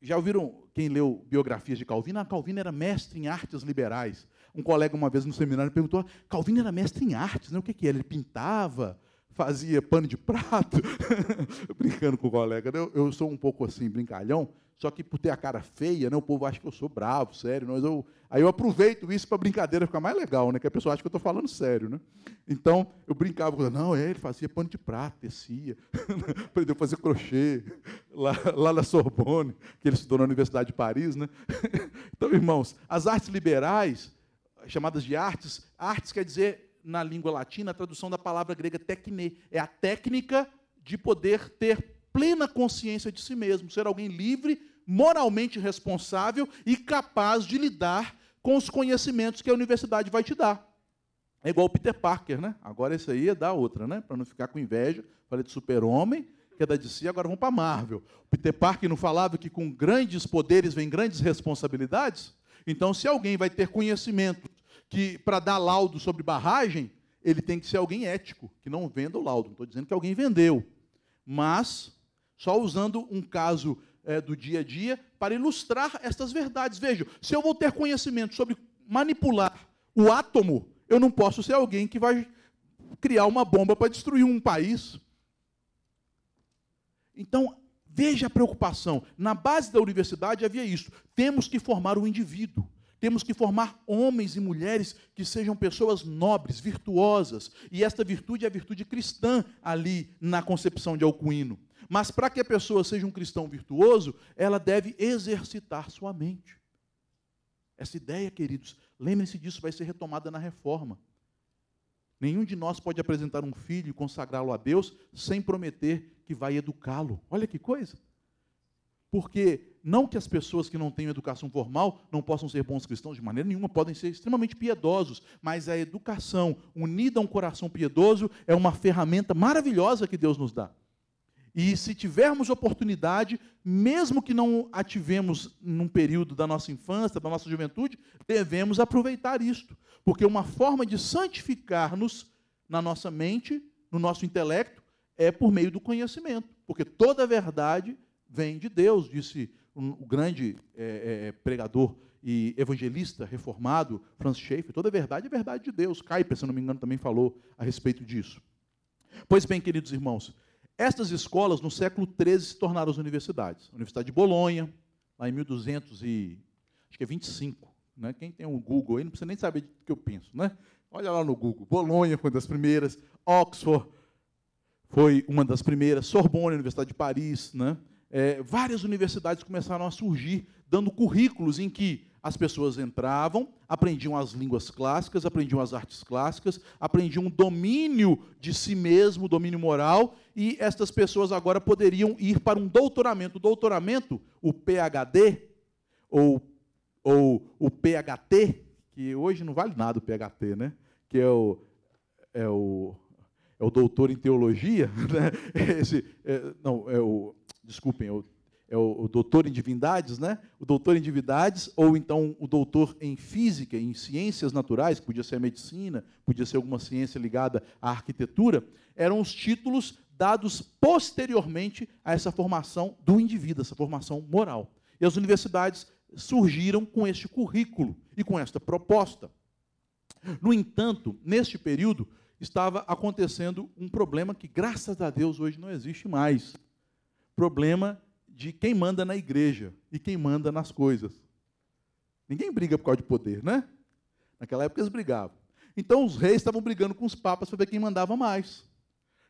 Já ouviram quem leu biografias de Calvino? Ah, Calvino era mestre em artes liberais. Um colega, uma vez no seminário, perguntou: ah, Calvino era mestre em artes, né? o que, que era? É? Ele pintava, fazia pano de prato? [LAUGHS] Brincando com o colega. Né? Eu, eu sou um pouco assim, brincalhão, só que por ter a cara feia, né, o povo acha que eu sou bravo, sério. Mas eu, aí eu aproveito isso para brincadeira ficar mais legal, né? Que a pessoa acha que eu estou falando sério, né? Então eu brincava, não, é, ele fazia pano de prata, tecia, [LAUGHS] aprendeu a fazer crochê lá, lá na Sorbonne, que ele estudou na Universidade de Paris, né? [LAUGHS] então, irmãos, as artes liberais, chamadas de artes, artes quer dizer, na língua latina, a tradução da palavra grega tecne, é a técnica de poder ter plena consciência de si mesmo, ser alguém livre moralmente responsável e capaz de lidar com os conhecimentos que a universidade vai te dar. É igual o Peter Parker, né? Agora esse aí é da outra, né? Para não ficar com inveja. Falei de super-homem, que é da DC, agora vamos para Marvel. O Peter Parker não falava que com grandes poderes vem grandes responsabilidades? Então, se alguém vai ter conhecimento que para dar laudo sobre barragem, ele tem que ser alguém ético, que não venda o laudo. Não estou dizendo que alguém vendeu. Mas, só usando um caso é, do dia a dia para ilustrar estas verdades. Vejam, se eu vou ter conhecimento sobre manipular o átomo, eu não posso ser alguém que vai criar uma bomba para destruir um país. Então, veja a preocupação. Na base da universidade havia isso. Temos que formar o indivíduo. Temos que formar homens e mulheres que sejam pessoas nobres, virtuosas. E esta virtude é a virtude cristã ali na concepção de Alcuino. Mas para que a pessoa seja um cristão virtuoso, ela deve exercitar sua mente. Essa ideia, queridos, lembrem-se disso, vai ser retomada na reforma. Nenhum de nós pode apresentar um filho e consagrá-lo a Deus sem prometer que vai educá-lo. Olha que coisa! Porque não que as pessoas que não tenham educação formal não possam ser bons cristãos, de maneira nenhuma, podem ser extremamente piedosos, mas a educação unida a um coração piedoso é uma ferramenta maravilhosa que Deus nos dá. E se tivermos oportunidade, mesmo que não a tivemos num período da nossa infância, da nossa juventude, devemos aproveitar isto. Porque uma forma de santificar-nos na nossa mente, no nosso intelecto, é por meio do conhecimento. Porque toda a verdade vem de Deus, disse um, o grande é, é, é, pregador e evangelista reformado, Franz Schaeffer, toda verdade é verdade de Deus. Kuyper, se não me engano, também falou a respeito disso. Pois bem, queridos irmãos, estas escolas no século XIII se tornaram as universidades. A Universidade de Bolonha, lá em 1200 e acho que é 25, né? Quem tem um Google aí não precisa nem saber do que eu penso, né? Olha lá no Google, Bolonha foi uma das primeiras, Oxford foi uma das primeiras, Sorbonne, Universidade de Paris, né? é, várias universidades começaram a surgir, dando currículos em que as pessoas entravam, aprendiam as línguas clássicas, aprendiam as artes clássicas, aprendiam um domínio de si mesmo, domínio moral, e estas pessoas agora poderiam ir para um doutoramento. O doutoramento, o PhD, ou, ou o PHT, que hoje não vale nada o PHT, né? que é o, é o, é o doutor em teologia, [LAUGHS] né? Esse, é, não, é o desculpem, é, é o, doutor em divindades, né? O doutor em divindades, ou então o doutor em física, em ciências naturais, que podia ser a medicina, podia ser alguma ciência ligada à arquitetura, eram os títulos dados posteriormente a essa formação do indivíduo, essa formação moral. E as universidades surgiram com este currículo e com esta proposta. No entanto, neste período, estava acontecendo um problema que, graças a Deus, hoje não existe mais problema de quem manda na igreja e quem manda nas coisas. Ninguém briga por causa de poder, né? Naquela época eles brigavam. Então os reis estavam brigando com os papas para ver quem mandava mais.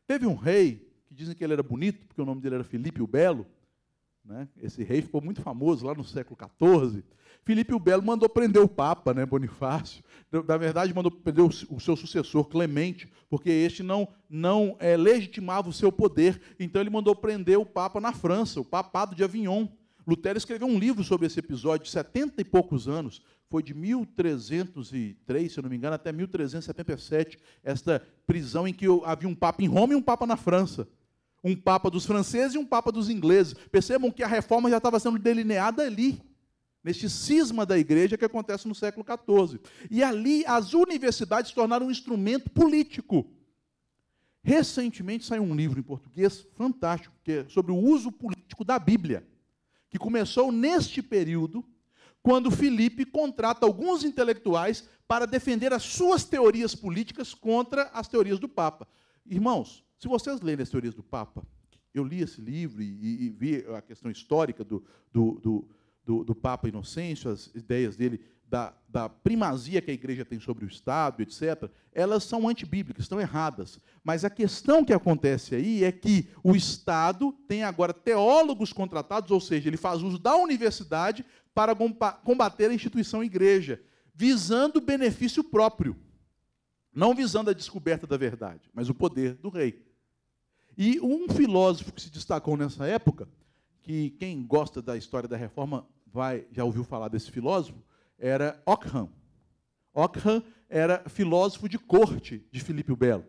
Teve um rei, que dizem que ele era bonito, porque o nome dele era Filipe o Belo. Né? Esse rei ficou muito famoso lá no século XIV. Filipe o Belo mandou prender o Papa, né, Bonifácio. Na verdade, mandou prender o seu sucessor, Clemente, porque este não, não é, legitimava o seu poder. Então, ele mandou prender o Papa na França, o Papado de Avignon. Lutero escreveu um livro sobre esse episódio, de 70 e poucos anos, foi de 1303, se eu não me engano, até 1377, esta prisão em que havia um Papa em Roma e um Papa na França. Um Papa dos franceses e um Papa dos ingleses. Percebam que a reforma já estava sendo delineada ali neste cisma da igreja que acontece no século XIV. E ali as universidades se tornaram um instrumento político. Recentemente saiu um livro em português fantástico que é sobre o uso político da Bíblia, que começou neste período, quando Felipe contrata alguns intelectuais para defender as suas teorias políticas contra as teorias do Papa. Irmãos, se vocês lerem as teorias do Papa, eu li esse livro e, e, e vi a questão histórica do, do, do do, do Papa Inocêncio, as ideias dele da, da, primazia que a igreja tem sobre o Estado, etc., elas são antibíblicas, estão erradas. Mas a questão que acontece aí é que o Estado tem agora teólogos contratados, ou seja, ele faz uso da universidade para combater a instituição igreja, visando benefício próprio, não visando a descoberta da verdade, mas o poder do rei. E um filósofo que se destacou nessa época que quem gosta da história da reforma vai já ouviu falar desse filósofo, era Ockham. Ockham era filósofo de corte de Filipe o Belo.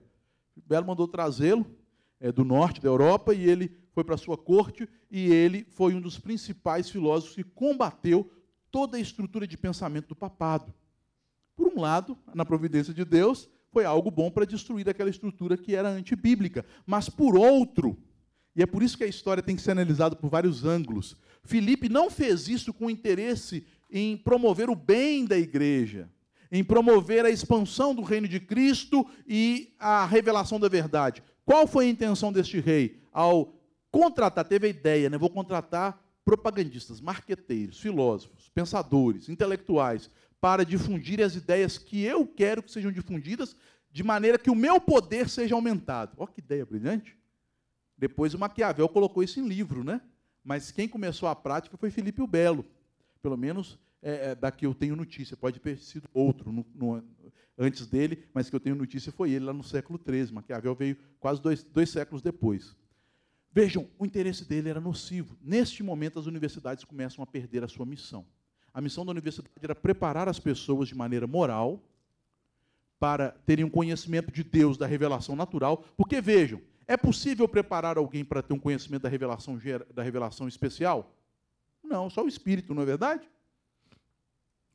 O Belo mandou trazê-lo é, do norte da Europa e ele foi para a sua corte e ele foi um dos principais filósofos que combateu toda a estrutura de pensamento do papado. Por um lado, na providência de Deus, foi algo bom para destruir aquela estrutura que era antibíblica, mas por outro, e é por isso que a história tem que ser analisada por vários ângulos. Filipe não fez isso com interesse em promover o bem da igreja, em promover a expansão do reino de Cristo e a revelação da verdade. Qual foi a intenção deste rei ao contratar? Teve a ideia, né? Vou contratar propagandistas, marqueteiros, filósofos, pensadores, intelectuais, para difundir as ideias que eu quero que sejam difundidas, de maneira que o meu poder seja aumentado. Olha que ideia brilhante! Depois o Maquiavel colocou isso em livro, né? Mas quem começou a prática foi Felipe o Belo. Pelo menos é, é, daqui eu tenho notícia. Pode ter sido outro no, no, antes dele, mas que eu tenho notícia foi ele lá no século XIII. Maquiavel veio quase dois, dois séculos depois. Vejam, o interesse dele era nocivo. Neste momento, as universidades começam a perder a sua missão. A missão da universidade era preparar as pessoas de maneira moral para terem um conhecimento de Deus, da revelação natural. Porque, vejam, é possível preparar alguém para ter um conhecimento da revelação, da revelação especial? Não, só o Espírito, não é verdade?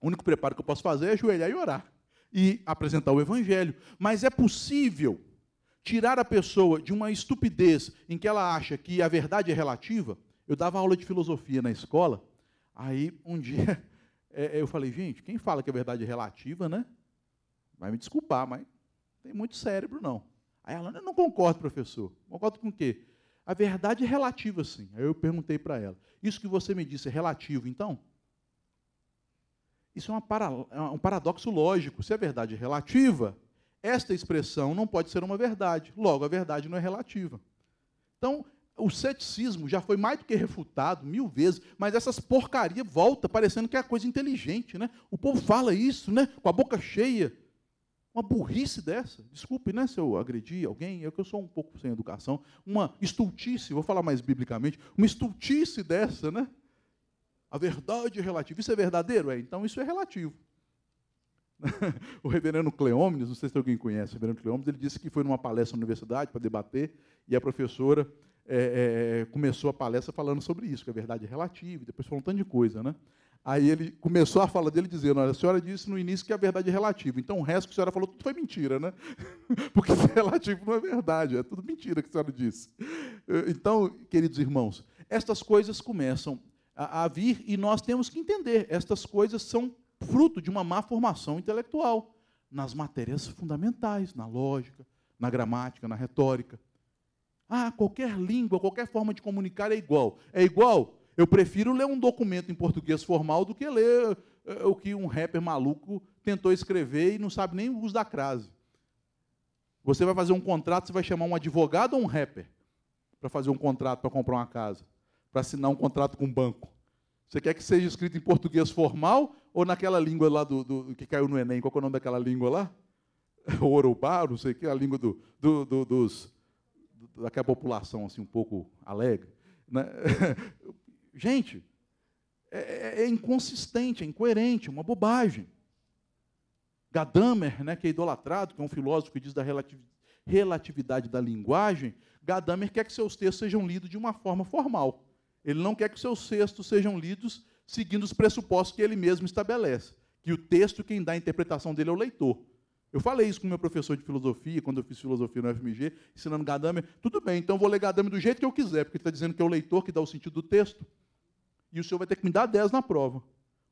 O único preparo que eu posso fazer é ajoelhar e orar e apresentar o Evangelho. Mas é possível tirar a pessoa de uma estupidez em que ela acha que a verdade é relativa. Eu dava aula de filosofia na escola, aí um dia [LAUGHS] é, é, eu falei, gente, quem fala que a verdade é relativa, né? Vai me desculpar, mas tem muito cérebro, não. Aí ela, eu não concordo, professor. Concordo com o quê? A verdade é relativa, sim. Aí eu perguntei para ela, isso que você me disse é relativo, então? Isso é, para, é um paradoxo lógico. Se a verdade é relativa, esta expressão não pode ser uma verdade. Logo, a verdade não é relativa. Então, o ceticismo já foi mais do que refutado mil vezes, mas essas porcaria volta parecendo que é coisa inteligente, né? O povo fala isso, né? Com a boca cheia. Uma burrice dessa, desculpe, né, se eu agredi alguém, é que eu sou um pouco sem educação, uma estultice, vou falar mais biblicamente, uma estultice dessa, né? A verdade é relativa. Isso é verdadeiro? É, então isso é relativo. [LAUGHS] o reverendo Cleômenes, não sei se alguém conhece, o reverendo Cleômenes, ele disse que foi numa palestra na universidade para debater, e a professora é, é, é começou a palestra falando sobre isso, que a verdade é relativa, e depois falou um tanto de coisa, né? Aí ele começou a fala dele dizendo: Olha, a senhora disse no início que a verdade é relativa, então o resto que a senhora falou tudo foi mentira, né? [LAUGHS] Porque se é relativo não é verdade, é tudo mentira que a senhora disse. Então, queridos irmãos, estas coisas começam a, a vir e nós temos que entender: estas coisas são fruto de uma má formação intelectual nas matérias fundamentais, na lógica, na gramática, na retórica. Ah, qualquer língua, qualquer forma de comunicar é igual. É igual? Eu prefiro ler um documento em português formal do que ler eh, o que um rapper maluco tentou escrever e não sabe nem o uso da crase. Você vai fazer um contrato, você vai chamar um advogado ou um rapper para fazer um contrato para comprar uma casa, para assinar um contrato com um banco. Você quer que seja escrito em português formal ou naquela língua lá do, do que caiu no Enem? Qual é o nome daquela língua lá? [LAUGHS] Orobá, não sei o que, a língua do, do, do, dos, daquela população assim um pouco alegre. Né? [LAUGHS] Gente, é, é, é inconsistente, é incoerente, uma bobagem. Gadamer, né, que é idolatrado, que é um filósofo que diz da relatividade da linguagem, Gadamer quer que seus textos sejam lidos de uma forma formal. Ele não quer que seus textos sejam lidos seguindo os pressupostos que ele mesmo estabelece, que o texto quem dá a interpretação dele é o leitor. Eu falei isso com meu professor de filosofia, quando eu fiz filosofia no FMG, ensinando Gadamer. Tudo bem, então vou ler Gadamer do jeito que eu quiser, porque está dizendo que é o leitor que dá o sentido do texto. E o senhor vai ter que me dar 10 na prova.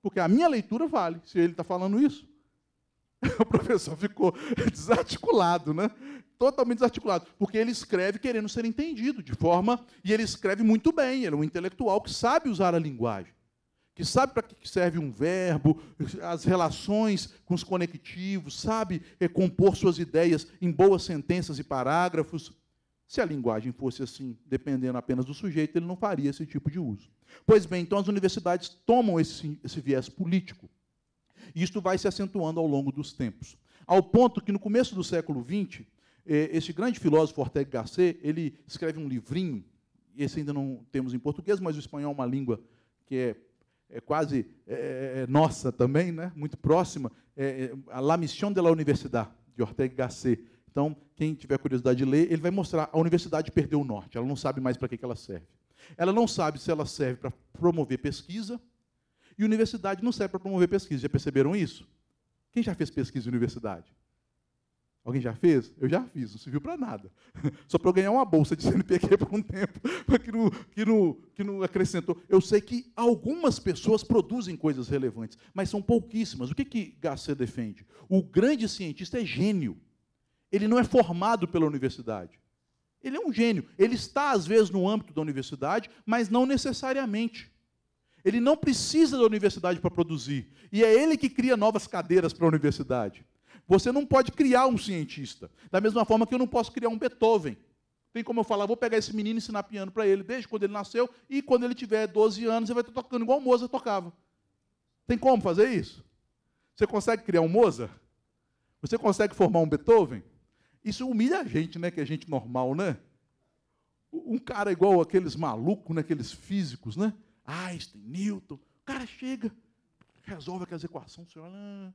Porque a minha leitura vale, se ele está falando isso. [LAUGHS] O professor ficou [LAUGHS] desarticulado, né? Totalmente desarticulado. Porque ele escreve querendo ser entendido, de forma. E ele escreve muito bem, ele é um intelectual que sabe usar a linguagem que sabe para que serve um verbo, as relações com os conectivos, sabe compor suas ideias em boas sentenças e parágrafos. Se a linguagem fosse assim, dependendo apenas do sujeito, ele não faria esse tipo de uso. Pois bem, então as universidades tomam esse, esse viés político. E isto vai se acentuando ao longo dos tempos. Ao ponto que, no começo do século XX, eh, esse grande filósofo Ortega Gasset, ele escreve um livrinho, esse ainda não temos em português, mas o espanhol é uma língua que é, é quase é, é, é nossa também, né? muito próxima, é, é a La Misión de la Universidad, de Ortega Gasset. Então, quem tiver curiosidade de ler, ele vai mostrar a universidade perdeu o norte, ela não sabe mais para que ela serve. Ela não sabe se ela serve para promover pesquisa, e universidade não serve para promover pesquisa. Já perceberam isso? Quem já fez pesquisa em universidade? Alguém já fez? Eu já fiz, não serviu para nada. [LAUGHS] Só para eu ganhar uma bolsa de CNPq por um tempo, [LAUGHS] que não, que, não, que não acrescentou. Eu sei que algumas pessoas produzem coisas relevantes, mas são pouquíssimas. O que, que Gasset defende? O grande cientista é gênio. Ele não é formado pela universidade. Ele é um gênio. Ele está, às vezes, no âmbito da universidade, mas não necessariamente. Ele não precisa da universidade para produzir. E é ele que cria novas cadeiras para a universidade. Você não pode criar um cientista. Da mesma forma que eu não posso criar um Beethoven. Tem como eu falar, vou pegar esse menino e ensinar piano para ele desde quando ele nasceu, e quando ele tiver 12 anos, ele vai estar tocando igual o Mozart tocava. Tem como fazer isso? Você consegue criar um Mozart? Você consegue formar um Beethoven? Isso humilha a gente, né? Que é gente normal, né? Um cara igual aqueles malucos, né? aqueles físicos, né? Einstein, Newton. O cara chega, resolve aquelas equações, você olha, ah,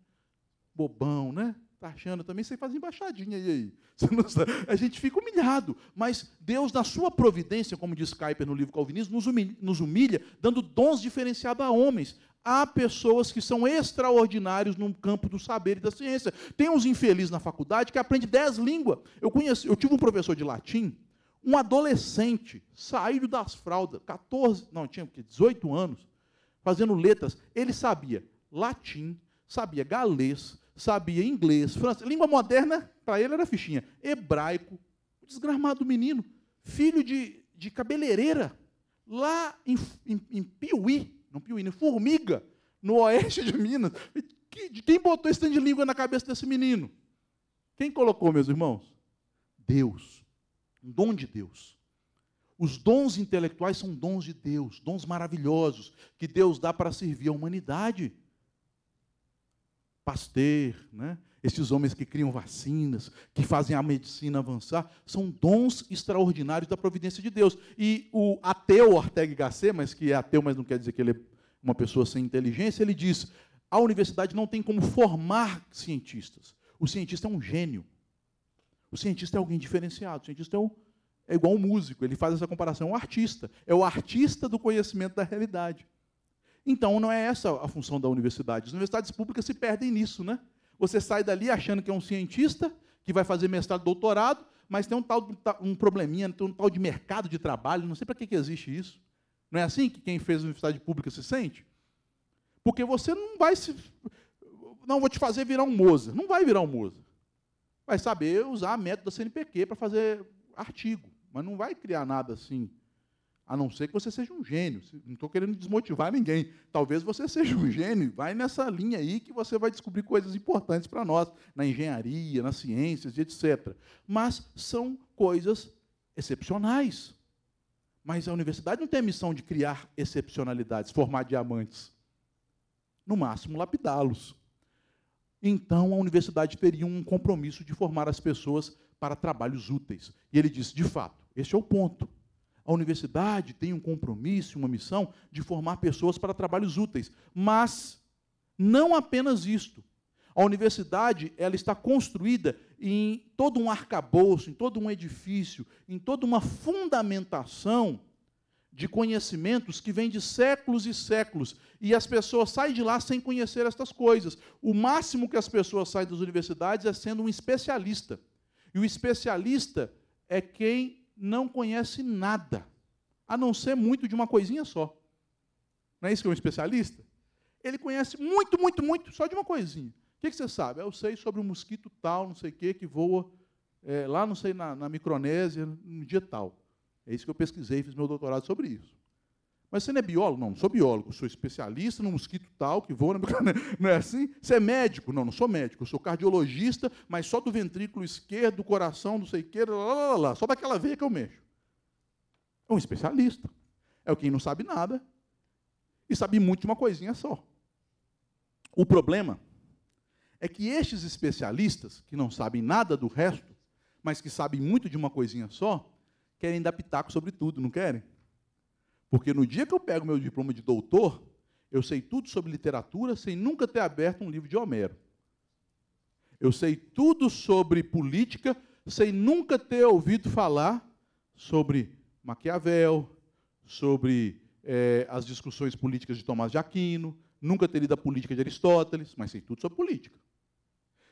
bobão, né? Tá achando também, você faz embaixadinha aí. [LAUGHS] a gente fica humilhado. Mas Deus, na sua providência, como diz Kuyper no livro Calvinismo, nos humilha, nos humilha dando dons diferenciados a homens. Há pessoas que são extraordinárias no campo do saber e da ciência. Tem uns infelizes na faculdade que aprende dez línguas. Eu, conheci, eu tive um professor de latim, um adolescente, saído das fraldas, 14, não, tinha 18 anos, fazendo letras. Ele sabia latim, sabia galês, sabia inglês, francês. Língua moderna, para ele, era fichinha. Hebraico. Desgramado menino, filho de, de cabeleireira, lá em, em, em Piuí, não piuína, formiga, no oeste de Minas. Quem botou esse tanto de língua na cabeça desse menino? Quem colocou, meus irmãos? Deus. Um dom de Deus. Os dons intelectuais são dons de Deus, dons maravilhosos que Deus dá para servir a humanidade. Pasteur, né? Esses homens que criam vacinas, que fazem a medicina avançar, são dons extraordinários da providência de Deus. E o ateu Ortega Gasset, mas que é ateu, mas não quer dizer que ele é uma pessoa sem inteligência, ele diz: a universidade não tem como formar cientistas. O cientista é um gênio. O cientista é alguém diferenciado. O cientista é, um, é igual um músico. Ele faz essa comparação. É um artista. É o artista do conhecimento da realidade. Então, não é essa a função da universidade. As universidades públicas se perdem nisso, né? Você sai dali achando que é um cientista, que vai fazer mestrado, doutorado, mas tem um tal um probleminha, tem um tal de mercado de trabalho, não sei para que, que existe isso. Não é assim que quem fez universidade pública se sente? Porque você não vai se. Não, vou te fazer virar um Moza. Não vai virar um Moza. Vai saber usar a método da CNPq para fazer artigo, mas não vai criar nada assim a não ser que você seja um gênio. Não estou querendo desmotivar ninguém. Talvez você seja um gênio. Vai nessa linha aí que você vai descobrir coisas importantes para nós, na engenharia, nas ciências, etc. Mas são coisas excepcionais. Mas a universidade não tem a missão de criar excepcionalidades, formar diamantes. No máximo, lapidá-los. Então, a universidade teria um compromisso de formar as pessoas para trabalhos úteis. E ele disse: de fato, este é o ponto. A universidade tem um compromisso, uma missão de formar pessoas para trabalhos úteis, mas não apenas isto. A universidade ela está construída em todo um arcabouço, em todo um edifício, em toda uma fundamentação de conhecimentos que vem de séculos e séculos. E as pessoas saem de lá sem conhecer estas coisas. O máximo que as pessoas saem das universidades é sendo um especialista. E o especialista é quem não conhece nada, a não ser muito de uma coisinha só. Não é isso que é um especialista? Ele conhece muito, muito, muito, só de uma coisinha. O que você sabe? Ah, eu sei sobre um mosquito tal, não sei o quê, que voa é, lá, não sei, na, na Micronésia, no dia tal. É isso que eu pesquisei, fiz meu doutorado sobre isso. Mas você não é biólogo? Não, não sou biólogo. Sou especialista no mosquito tal que voa. Na... [LAUGHS] Não é assim? Você é médico? Não, não sou médico. Eu sou cardiologista, mas só do ventrículo esquerdo, do coração, não sei o quê, lá, lá, lá, só daquela veia que eu mexo. É um especialista. É o quem não sabe nada e sabe muito de uma coisinha só. O problema é que estes especialistas, que não sabem nada do resto, mas que sabem muito de uma coisinha só, querem dar pitaco sobre tudo, não querem? Porque no dia que eu pego meu diploma de doutor, eu sei tudo sobre literatura sem nunca ter aberto um livro de Homero. Eu sei tudo sobre política sem nunca ter ouvido falar sobre Maquiavel, sobre é, as discussões políticas de Tomás de Aquino, nunca ter lido a política de Aristóteles, mas sei tudo sobre política.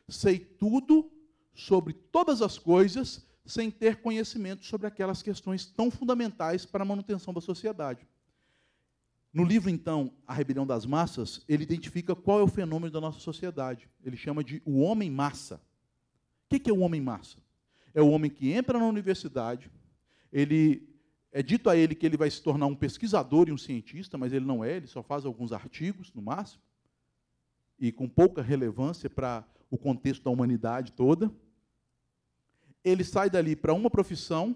Sei tudo sobre todas as coisas sem ter conhecimento sobre aquelas questões tão fundamentais para a manutenção da sociedade. No livro, então, A Rebelião das Massas, ele identifica qual é o fenômeno da nossa sociedade. Ele chama de o homem massa. O que é o homem massa? É o homem que entra na universidade, ele é dito a ele que ele vai se tornar um pesquisador e um cientista, mas ele não é, ele só faz alguns artigos, no máximo, e com pouca relevância para o contexto da humanidade toda ele sai dali para uma profissão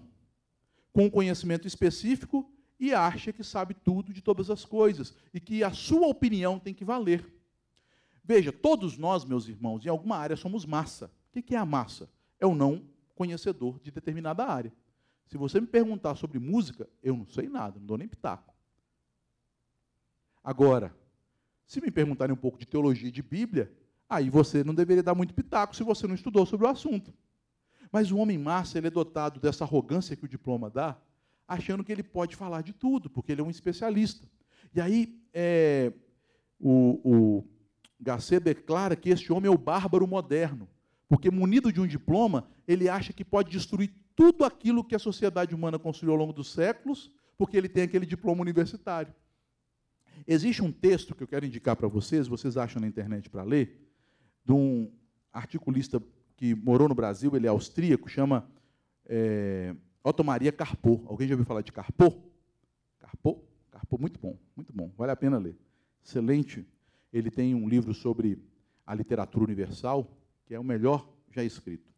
com um conhecimento específico e acha que sabe tudo de todas as coisas e que a sua opinião tem que valer. Veja, todos nós, meus irmãos, em alguma área somos massa. O que é a massa? É o não conhecedor de determinada área. Se você me perguntar sobre música, eu não sei nada, não dou nem pitaco. Agora, se me perguntarem um pouco de teologia e de Bíblia, aí você não deveria dar muito pitaco se você não estudou sobre o assunto. Mas o homem massa, ele é dotado dessa arrogância que o diploma dá, achando que ele pode falar de tudo, porque ele é um especialista. E aí é, o, o Gasset declara que este homem é o bárbaro moderno, porque munido de um diploma, ele acha que pode destruir tudo aquilo que a sociedade humana construiu ao longo dos séculos, porque ele tem aquele diploma universitário. Existe um texto que eu quero indicar para vocês, vocês acham na internet para ler, de um articulista que morou no Brasil, ele é austríaco, chama é, Otto Maria Carpo. Alguém já ouviu falar de Carpo? Carpo? Carpo, muito bom, muito bom. Vale a pena ler. Excelente. Ele tem um livro sobre a literatura universal, que é o melhor já escrito.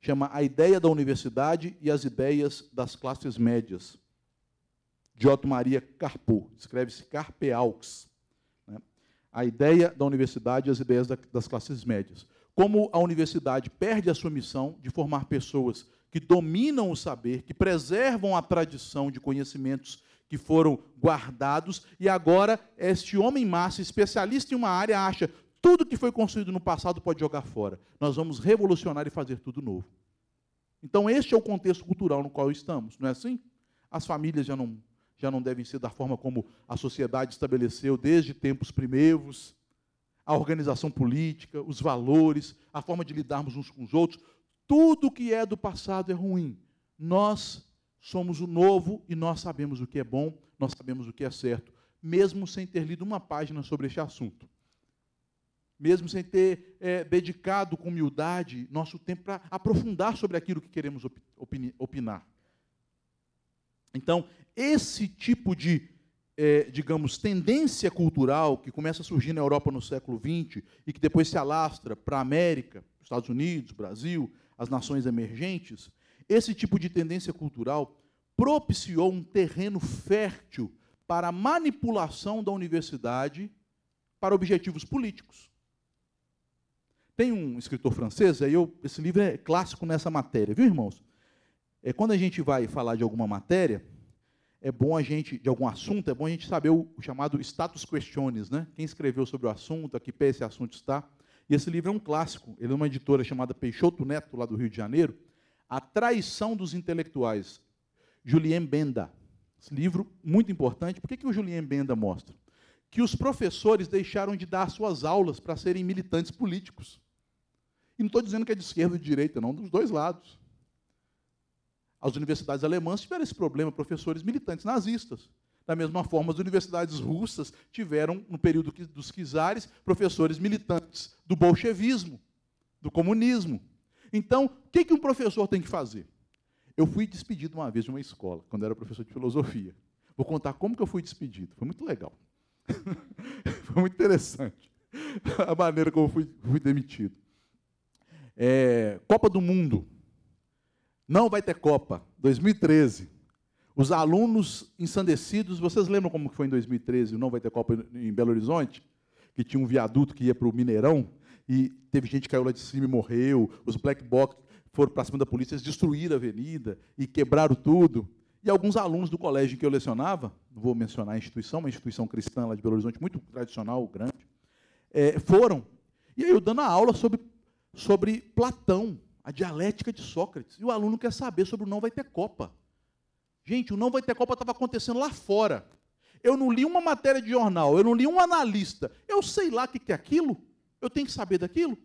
Chama A Ideia da Universidade e as Ideias das Classes Médias, de Otto Maria Carpo. Escreve-se Carpe Aux. Né? A Ideia da Universidade e as Ideias das Classes Médias. Como a universidade perde a sua missão de formar pessoas que dominam o saber, que preservam a tradição de conhecimentos que foram guardados, e agora este homem massa, especialista em uma área, acha tudo que foi construído no passado pode jogar fora. Nós vamos revolucionar e fazer tudo novo. Então, este é o contexto cultural no qual estamos, não é assim? As famílias já não, já não devem ser da forma como a sociedade estabeleceu desde tempos primeiros a organização política, os valores, a forma de lidarmos uns com os outros, tudo que é do passado é ruim. Nós somos o novo e nós sabemos o que é bom, nós sabemos o que é certo, mesmo sem ter lido uma página sobre este assunto. Mesmo sem ter é, dedicado com humildade nosso tempo para aprofundar sobre aquilo que queremos opinar. Então, esse tipo de é, digamos, tendência cultural que começa a surgir na Europa no século XX e que depois se alastra para a América, Estados Unidos, Brasil, as nações emergentes, esse tipo de tendência cultural propiciou um terreno fértil para a manipulação da universidade para objetivos políticos. Tem um escritor francês, aí eu, esse livro é clássico nessa matéria, viu, irmãos? É, quando a gente vai falar de alguma matéria, é bom a gente, de algum assunto, é bom a gente saber o, chamado status questiones, né? Quem escreveu sobre o assunto, a que pé esse assunto está. E esse livro é um clássico, ele é uma editora chamada Peixoto Neto, lá do Rio de Janeiro, A Traição dos Intelectuais, Julien Benda. Esse livro, muito importante. Por que, que o Julien Benda mostra? Que os professores deixaram de dar suas aulas para serem militantes políticos. E não estou dizendo que é de esquerda ou de direita, não, dos dois lados. As universidades alemãs tiveram esse problema, professores militantes nazistas. Da mesma forma, as universidades russas tiveram, no período dos czares, professores militantes do bolchevismo, do comunismo. Então, o que um professor tem que fazer? Eu fui despedido uma vez de uma escola, quando era professor de filosofia. Vou contar como que eu fui despedido. Foi muito legal. [LAUGHS] Foi muito interessante [LAUGHS] a maneira como eu fui, fui demitido. É, Copa do Mundo, não vai ter Copa, 2013. Os alunos ensandecidos, vocês lembram como foi em 2013, não vai ter Copa em Belo Horizonte? Que tinha um viaduto que ia para o Mineirão, e teve gente que caiu lá de cima e morreu, os black box foram para cima da polícia, eles destruíram a avenida e quebraram tudo. E alguns alunos do colégio que eu lecionava, não vou mencionar a instituição, uma instituição cristã lá de Belo Horizonte, muito tradicional, grande, é, foram. E aí eu dando a aula sobre, sobre Platão, a dialética de Sócrates. E o aluno quer saber sobre o não vai ter Copa. Gente, o não vai ter Copa estava acontecendo lá fora. Eu não li uma matéria de jornal, eu não li um analista. Eu sei lá o que, que é aquilo, eu tenho que saber daquilo.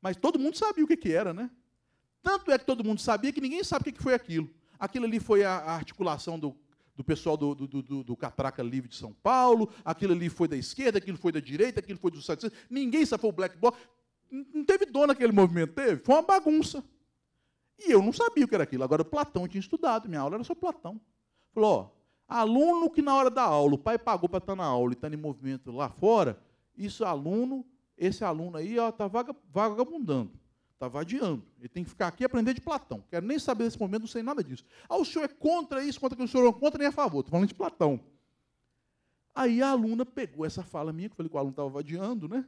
Mas todo mundo sabia o que, que era, né? Tanto é que todo mundo sabia que ninguém sabe o que, que foi aquilo. Aquilo ali foi a, articulação do, do pessoal do, do, do, do, Catraca Livre de São Paulo, aquilo ali foi da esquerda, aquilo foi da direita, aquilo foi do Santos. Ninguém sabe, foi o Black ball não teve dono aquele movimento, teve? Foi uma bagunça. E eu não sabia o que era aquilo. Agora, Platão tinha estudado, minha aula era só Platão. Falou, ó, aluno que na hora da aula o pai pagou para estar tá na aula e estar tá em movimento lá fora, isso é aluno, esse aluno aí, ó, está vagabundando, está vadiando. Ele tem que ficar aqui e aprender de Platão. Quero nem saber desse momento, não sei nada disso. Ah, o senhor é contra isso, contra que o senhor é contra nem a favor. Estou falando de Platão. Aí a aluna pegou essa fala minha, que eu falei que o aluno estava vadiando, né?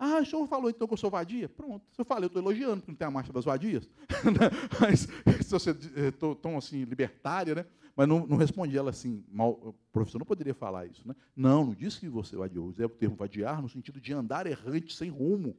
Ah, o senhor falou então que eu sou vadia? Pronto. Se eu falei, eu estou elogiando, porque não tem a marcha das vadias. [LAUGHS] Né? Mas se você é tão assim, libertária, né? Mas não, não respondi ela assim, mal, professor não poderia falar isso, né? Não, não disse que você é vadiou. Usei é o termo vadiar no sentido de andar errante sem rumo,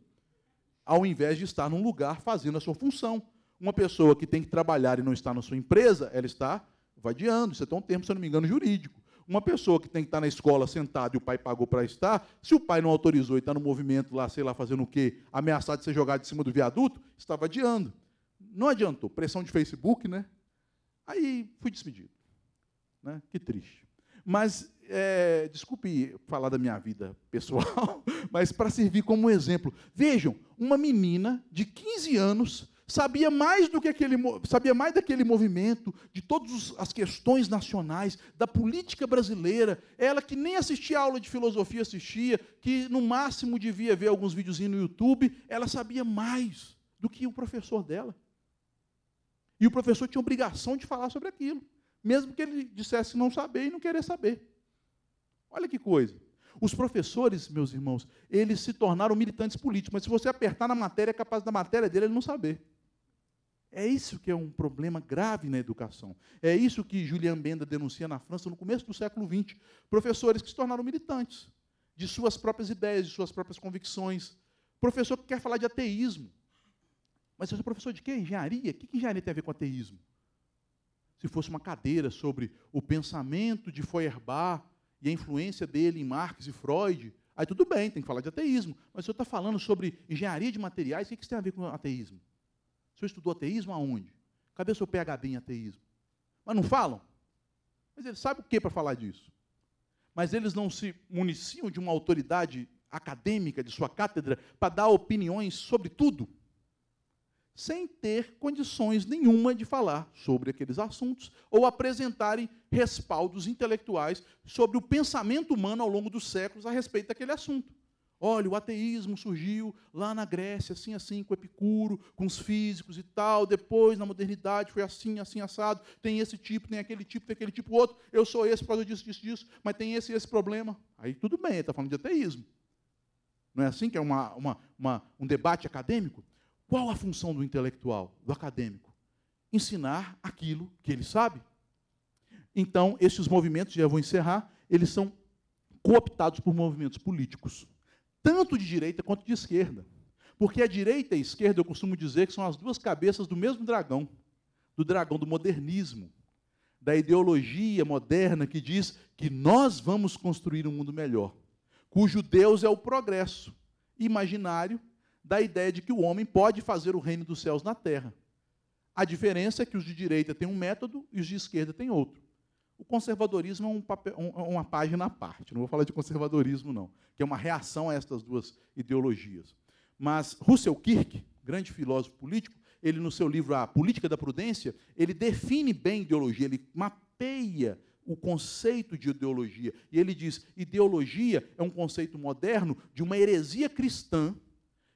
ao invés de estar num lugar fazendo a sua função. Uma pessoa que tem que trabalhar e não está na sua empresa, ela está vadiando. Isso é um termo, se eu não me engano, jurídico. Uma pessoa que tem que estar na escola sentada e o pai pagou para estar, se o pai não autorizou e está no movimento lá, sei lá, fazendo o quê, ameaçado de ser jogado de cima do viaduto, estava adiando. Não adiantou. Pressão de Facebook, né? Aí fui despedido. Né? Que triste. Mas, é, desculpe falar da minha vida pessoal, [LAUGHS] mas para servir como exemplo. Vejam, uma menina de 15 anos sabia mais do que aquele, sabia mais daquele movimento, de todas as questões nacionais, da política brasileira. Ela que nem assistia a aula de filosofia assistia, que no máximo devia ver alguns videozinhos no YouTube, ela sabia mais do que o professor dela. E o professor tinha obrigação de falar sobre aquilo, mesmo que ele dissesse não saber e não querer saber. Olha que coisa. Os professores, meus irmãos, eles se tornaram militantes políticos, mas se você apertar na matéria, é capaz da matéria dele ele não saber. É isso que é um problema grave na educação. É isso que Julian Benda denuncia na França no começo do século XX. Professores que se tornaram militantes de suas próprias ideias, de suas próprias convicções. Professor que quer falar de ateísmo. Mas você é professor de quê? Engenharia? O que engenharia tem a ver com ateísmo? Se fosse uma cadeira sobre o pensamento de Feuerbach e a influência dele em Marx e Freud, aí tudo bem, tem que falar de ateísmo. Mas o senhor está falando sobre engenharia de materiais, o que isso tem a ver com ateísmo? senhor estudou ateísmo aonde? Cadê o seu PHB em ateísmo? Mas não falam? Mas eles sabem o que para falar disso? Mas eles não se municiam de uma autoridade acadêmica de sua cátedra para dar opiniões sobre tudo, sem ter condições nenhuma de falar sobre aqueles assuntos ou apresentarem respaldos intelectuais sobre o pensamento humano ao longo dos séculos a respeito daquele assunto. Olha, o ateísmo surgiu lá na Grécia, assim, assim, com Epicuro, com os físicos e tal. Depois, na modernidade, foi assim, assim, assado. Tem esse tipo, tem aquele tipo, tem aquele tipo, outro. Eu sou esse por causa disso, disso, disso. Mas tem esse esse problema. Aí tudo bem, ele está falando de ateísmo. Não é assim que é uma, uma, uma, um debate acadêmico? Qual a função do intelectual, do acadêmico? Ensinar aquilo que ele sabe. Então, esses movimentos, já vou encerrar, eles são cooptados por movimentos políticos tanto de direita quanto de esquerda. Porque a direita e a esquerda, eu costumo dizer que são as duas cabeças do mesmo dragão do dragão do modernismo, da ideologia moderna que diz que nós vamos construir um mundo melhor, cujo Deus é o progresso imaginário da ideia de que o homem pode fazer o reino dos céus na terra. A diferença é que os de direita têm um método e os de esquerda têm outro. O conservadorismo é um papel, um, é uma página à parte, não vou falar de conservadorismo, não, que é uma reação a estas duas ideologias. Mas Russell Kirk, grande filósofo político, ele no seu livro A Política da Prudência, ele define bem ideologia, ele mapeia o conceito de ideologia. E ele diz: ideologia é um conceito moderno de uma heresia cristã,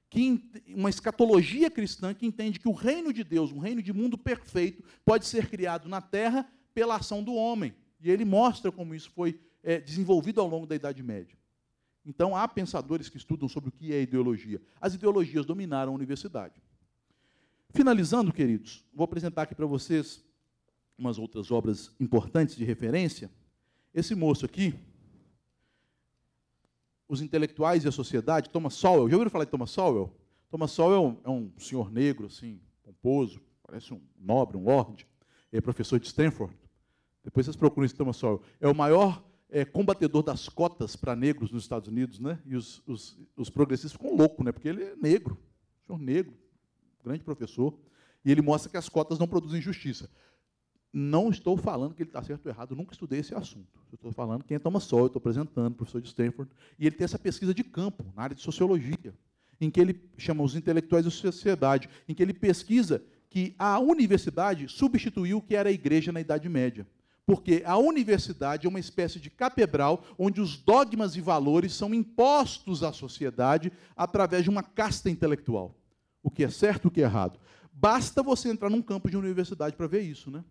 que, uma escatologia cristã que entende que o reino de Deus, um reino de mundo perfeito, pode ser criado na terra pela ação do homem. E ele mostra como isso foi é, desenvolvido ao longo da Idade Média. Então, há pensadores que estudam sobre o que é ideologia. As ideologias dominaram a universidade. Finalizando, queridos, vou apresentar aqui para vocês umas outras obras importantes de referência. Esse moço aqui, Os Intelectuais e a Sociedade, Thomas Sowell. Já ouviram falar de Thomas Sowell? Thomas Sowell é um, senhor negro, assim, pomposo, parece um nobre, um lord, é professor de Stanford. Depois vocês procuram esse Thomas Sowell. É o maior é, combatedor das cotas para negros nos Estados Unidos, né? E os, os, os progressistas ficam loucos, né? Porque ele é negro, senhor negro, grande professor, e ele mostra que as cotas não produzem justiça. Não estou falando que ele está certo ou errado, nunca estudei esse assunto. Eu estou falando quem é Thomas Sowell estou apresentando, professor de Stanford, e ele tem essa pesquisa de campo, na área de sociologia, em que ele chama os intelectuais da sociedade, em que ele pesquisa que a universidade substituiu o que era a igreja na Idade Média. Porque a universidade é uma espécie de catedral onde os dogmas e valores são impostos à sociedade através de uma casta intelectual. O que é certo, o que é errado. Basta você entrar num campus de universidade para ver isso, né?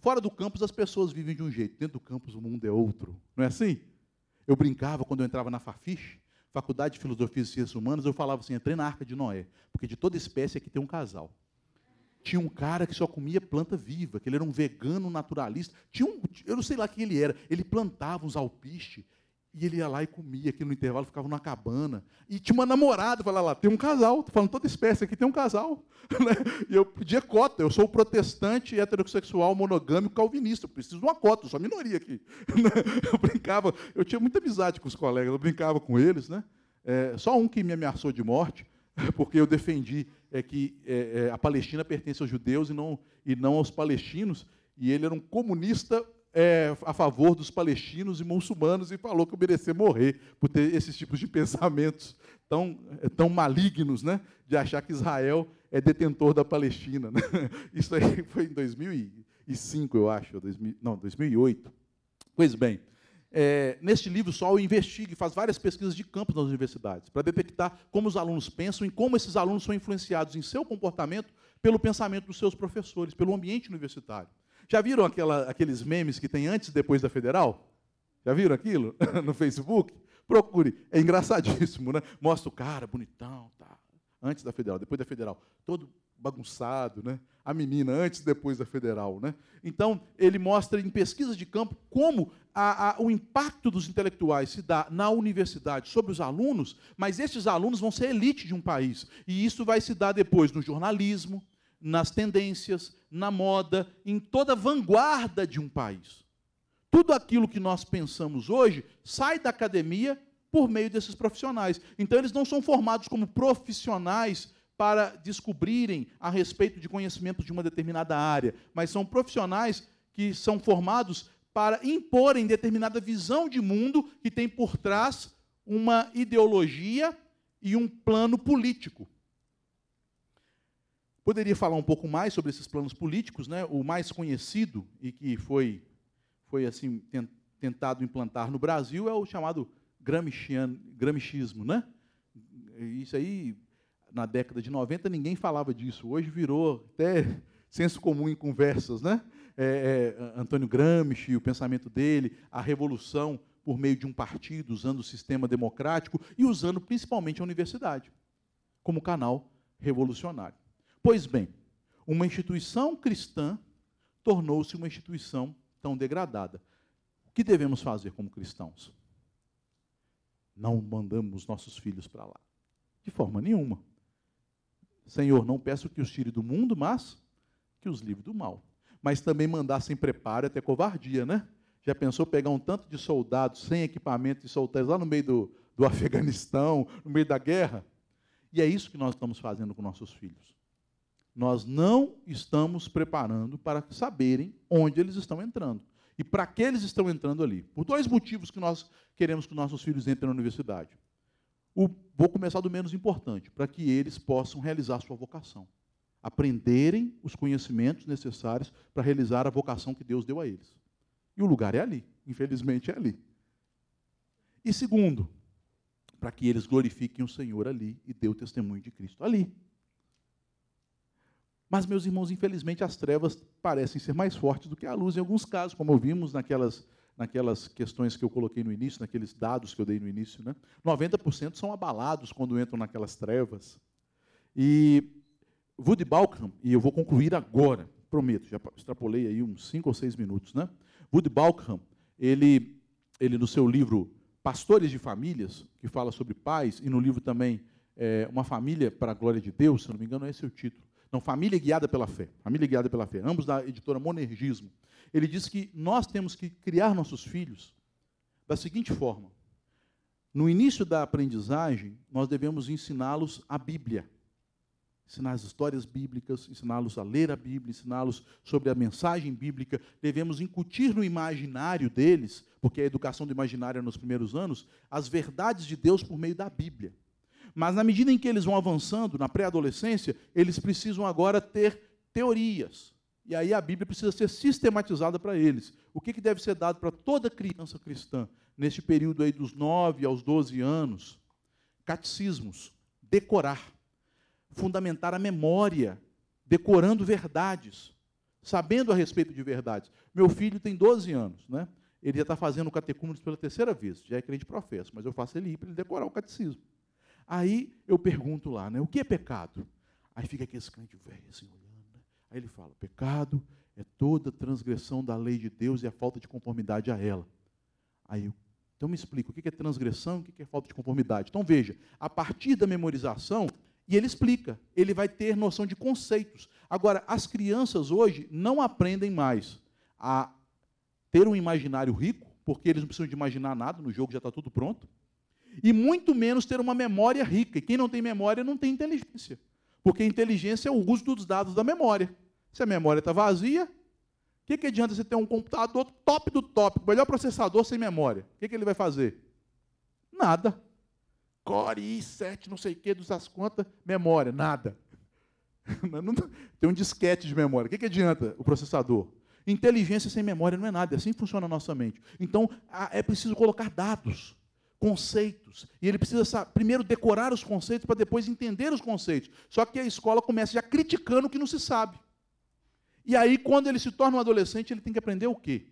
Fora do campus as pessoas vivem de um jeito, dentro do campus o mundo é outro. Não é assim? Eu brincava quando eu entrava na Fafiche, Faculdade de Filosofia e Ciências Humanas, eu falava assim: entrei na Arca de Noé, porque de toda espécie aqui é tem um casal. Tinha um cara que só comia planta viva, que ele era um vegano naturalista. Tinha um, eu não sei lá quem ele era. Ele plantava uns alpiste e ele ia lá e comia aquilo no intervalo, ficava numa cabana. E tinha uma namorada, falava lá, tem um casal, estou falando toda espécie aqui, tem um casal. [LAUGHS] Né? e eu pedia cota, eu sou protestante, heterossexual, monogâmico, calvinista, eu preciso de uma cota, eu sou a minoria aqui. [LAUGHS] Né? eu brincava, eu tinha muita amizade com os colegas, eu brincava com eles, né? É, só um que me ameaçou de morte, [LAUGHS] porque eu defendi é que é, é, a Palestina pertence aos judeus e não, e não aos palestinos, e ele era um comunista é, a favor dos palestinos e muçulmanos e falou que eu merecer morrer por ter esses tipos de [LAUGHS] pensamentos tão, é, tão malignos, né? de achar que Israel é detentor da Palestina. Né? [LAUGHS] Isso aí foi em 2005, eu acho, 2000, não, 2008. Pois bem, é, neste livro só eu investigo e faz várias pesquisas de campo nas universidades, para detectar como os alunos pensam e como esses alunos são influenciados em seu comportamento pelo pensamento dos seus professores, pelo ambiente universitário. Já viram aquela, aqueles memes que tem antes e depois da federal? Já viram aquilo [LAUGHS] no Facebook? Procure, é engraçadíssimo, né? Mostra o cara bonitão, tá? Antes da federal, depois da federal, todo bagunçado, né? A menina, antes e depois da federal, né? Então, ele mostra em pesquisas de campo como a, a, o impacto dos intelectuais se dá na universidade sobre os alunos, mas esses alunos vão ser elite de um país. E isso vai se dar depois no jornalismo, nas tendências, na moda, em toda a vanguarda de um país. Tudo aquilo que nós pensamos hoje sai da academia por meio desses profissionais. Então, eles não são formados como profissionais para descobrirem a respeito de conhecimentos de uma determinada área, mas são profissionais que são formados para imporem determinada visão de mundo que tem por trás uma ideologia e um plano político. Poderia falar um pouco mais sobre esses planos políticos, né? O mais conhecido e que foi foi assim tentado implantar no Brasil é o chamado gramsciano gramscismo, né? Isso aí na década de 90 ninguém falava disso. Hoje virou até senso comum em conversas, né? É, é, Antônio Gramsci, o pensamento dele, a revolução por meio de um partido, usando o sistema democrático e usando principalmente a universidade como canal revolucionário. Pois bem, uma instituição cristã tornou-se uma instituição tão degradada. O que devemos fazer como cristãos? Não mandamos nossos filhos para lá. De forma nenhuma. Senhor, não peço que os tire do mundo, mas que os livre do mal. Mas também mandar sem preparo até covardia, né? Já pensou pegar um tanto de soldados sem equipamento e soltar lá no meio do, do [LAUGHS] Afeganistão, no meio da guerra? E é isso que nós estamos fazendo com nossos filhos. Nós não estamos preparando para saberem onde eles estão entrando e para que eles estão entrando ali. Por dois motivos que nós queremos que nossos filhos entrem na universidade. O, vou começar do menos importante, para que eles possam realizar sua vocação. Aprenderem os conhecimentos necessários para realizar a vocação que Deus deu a eles. E o lugar é ali, infelizmente é ali. E segundo, para que eles glorifiquem o Senhor ali e dê o testemunho de Cristo ali. Mas, meus irmãos, infelizmente as trevas parecem ser mais fortes do que a luz em alguns casos, como vimos naquelas naquelas questões que eu coloquei no início, naqueles dados que eu dei no início, né? 90% são abalados quando entram naquelas trevas. E Woody Balcom, e eu vou concluir agora, prometo, já extrapolei aí uns 5 ou 6 minutos, né? Woody Balcom, ele, ele no seu livro Pastores de Famílias, que fala sobre pais, e no livro também é, Uma Família para a Glória de Deus, se não me engano, esse é o título. Não, Família Guiada pela Fé. Família Guiada pela Fé, ambos da editora Monergismo. Ele diz que nós temos que criar nossos filhos da seguinte forma: no início da aprendizagem, nós devemos ensiná-los a Bíblia. Ensinar as histórias bíblicas, ensiná-los a ler a Bíblia, ensiná-los sobre a mensagem bíblica. Devemos incutir no imaginário deles, porque a educação do imaginário é nos primeiros anos, as verdades de Deus por meio da Bíblia. Mas na medida em que eles vão avançando na pré-adolescência, eles precisam agora ter teorias. E aí a Bíblia precisa ser sistematizada para eles. O que, que deve ser dado para toda criança cristã neste período aí dos 9 aos 12 anos? Catecismos, decorar, fundamentar a memória, decorando verdades, sabendo a respeito de verdades. Meu filho tem 12 anos, né? Ele já está fazendo o pela terceira vez, já é crente professo, mas eu faço ele ir para ele decorar o catecismo. Aí eu pergunto lá, né, o que é pecado? Aí fica aquele crente velho assim olhando. Né. Aí ele fala: pecado é toda transgressão da lei de Deus e a falta de conformidade a ela. Aí eu, então me explica o que é transgressão, o que é falta de conformidade. Então veja, a partir da memorização, e ele explica, ele vai ter noção de conceitos. Agora, as crianças hoje não aprendem mais a ter um imaginário rico, porque eles não precisam de imaginar nada, no jogo já está tudo pronto e muito menos ter uma memória rica. E quem não tem memória não tem inteligência. Porque inteligência é o uso dos dados da memória. Se a memória está vazia, o que, que adianta você ter um computador top do top, o melhor processador sem memória? O que, que ele vai fazer? Nada. Core i7, não sei o que, dos as quantas, memória, nada. [LAUGHS] tem um disquete de memória. O que, que adianta o processador? Inteligência sem memória não é nada, é assim que funciona a nossa mente. Então, é preciso colocar dados conceitos. E ele precisa primeiro decorar os conceitos para depois entender os conceitos. Só que a escola começa já criticando o que não se sabe. E aí, quando ele se torna um adolescente, ele tem que aprender o quê?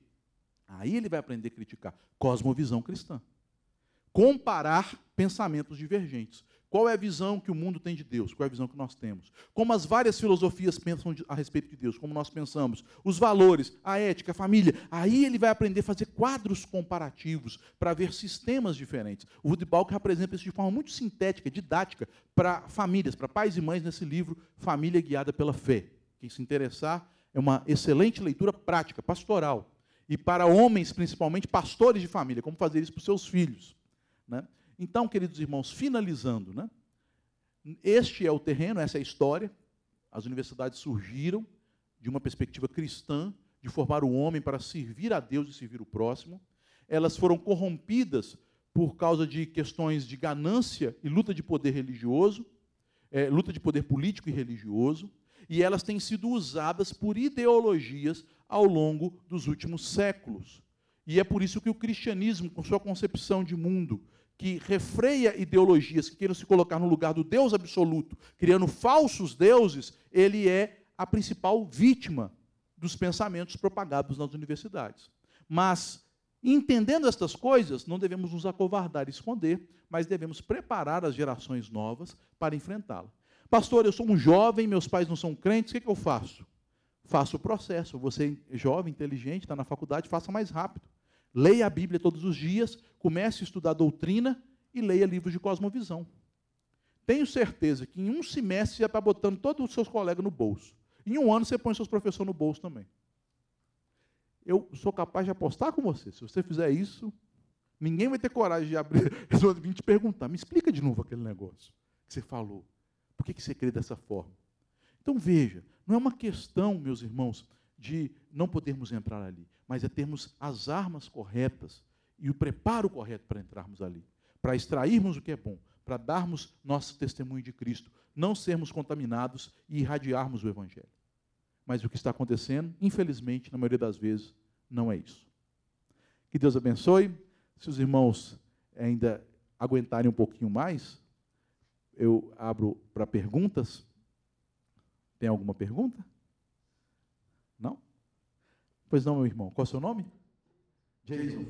Aí ele vai aprender a criticar cosmovisão cristã. Comparar pensamentos divergentes. Qual é a visão que o mundo tem de Deus? Qual é a visão que nós temos? Como as várias filosofias pensam a respeito de Deus? Como nós pensamos? Os valores, a ética, a família. Aí ele vai aprender a fazer quadros comparativos para ver sistemas diferentes. O Rudy Balker apresenta isso de forma muito sintética, didática, para famílias, para pais e mães nesse livro Família Guiada pela Fé. Quem se interessar, é uma excelente leitura prática, pastoral. E para homens, principalmente, pastores de família, como fazer isso para os seus filhos. Né? Então, queridos irmãos, finalizando, né? este é o terreno, essa é a história. As universidades surgiram de uma perspectiva cristã, de formar o homem para servir a Deus e servir o próximo. Elas foram corrompidas por causa de questões de ganância e luta de poder religioso, é, luta de poder político e religioso, e elas têm sido usadas por ideologias ao longo dos últimos séculos. E é por isso que o cristianismo, com sua concepção de mundo, que refreia ideologias que queiram se colocar no lugar do Deus absoluto, criando falsos deuses, ele é a principal vítima dos pensamentos propagados nas universidades. Mas, entendendo estas coisas, não devemos nos acovardar e esconder, mas devemos preparar as gerações novas para enfrentá-la. Pastor, eu sou um jovem, meus pais não são crentes, o que, é que eu faço? Faça o processo. Você, jovem, inteligente, está na faculdade, faça mais rápido. Leia a Bíblia todos os dias, Comece a estudar doutrina e leia livros de cosmovisão. Tenho certeza que em um semestre você está botando todos os seus colegas no bolso. Em um ano você põe seus professores no bolso também. Eu sou capaz de apostar com você. Se você fizer isso, ninguém vai ter coragem de abrir, De [LAUGHS] te perguntar. Me explica de novo aquele negócio que você falou. Por que você crê dessa forma? Então veja, não é uma questão, meus irmãos, de não podermos entrar ali, mas é termos as armas corretas e o preparo correto para entrarmos ali, para extrairmos o que é bom, para darmos nosso testemunho de Cristo, não sermos contaminados e irradiarmos o Evangelho. Mas o que está acontecendo, infelizmente, na maioria das vezes, não é isso. Que Deus abençoe. Se os irmãos ainda aguentarem um pouquinho mais, eu abro para perguntas. Tem alguma pergunta? Não? Pois não, meu irmão. Qual é o seu nome? Jason.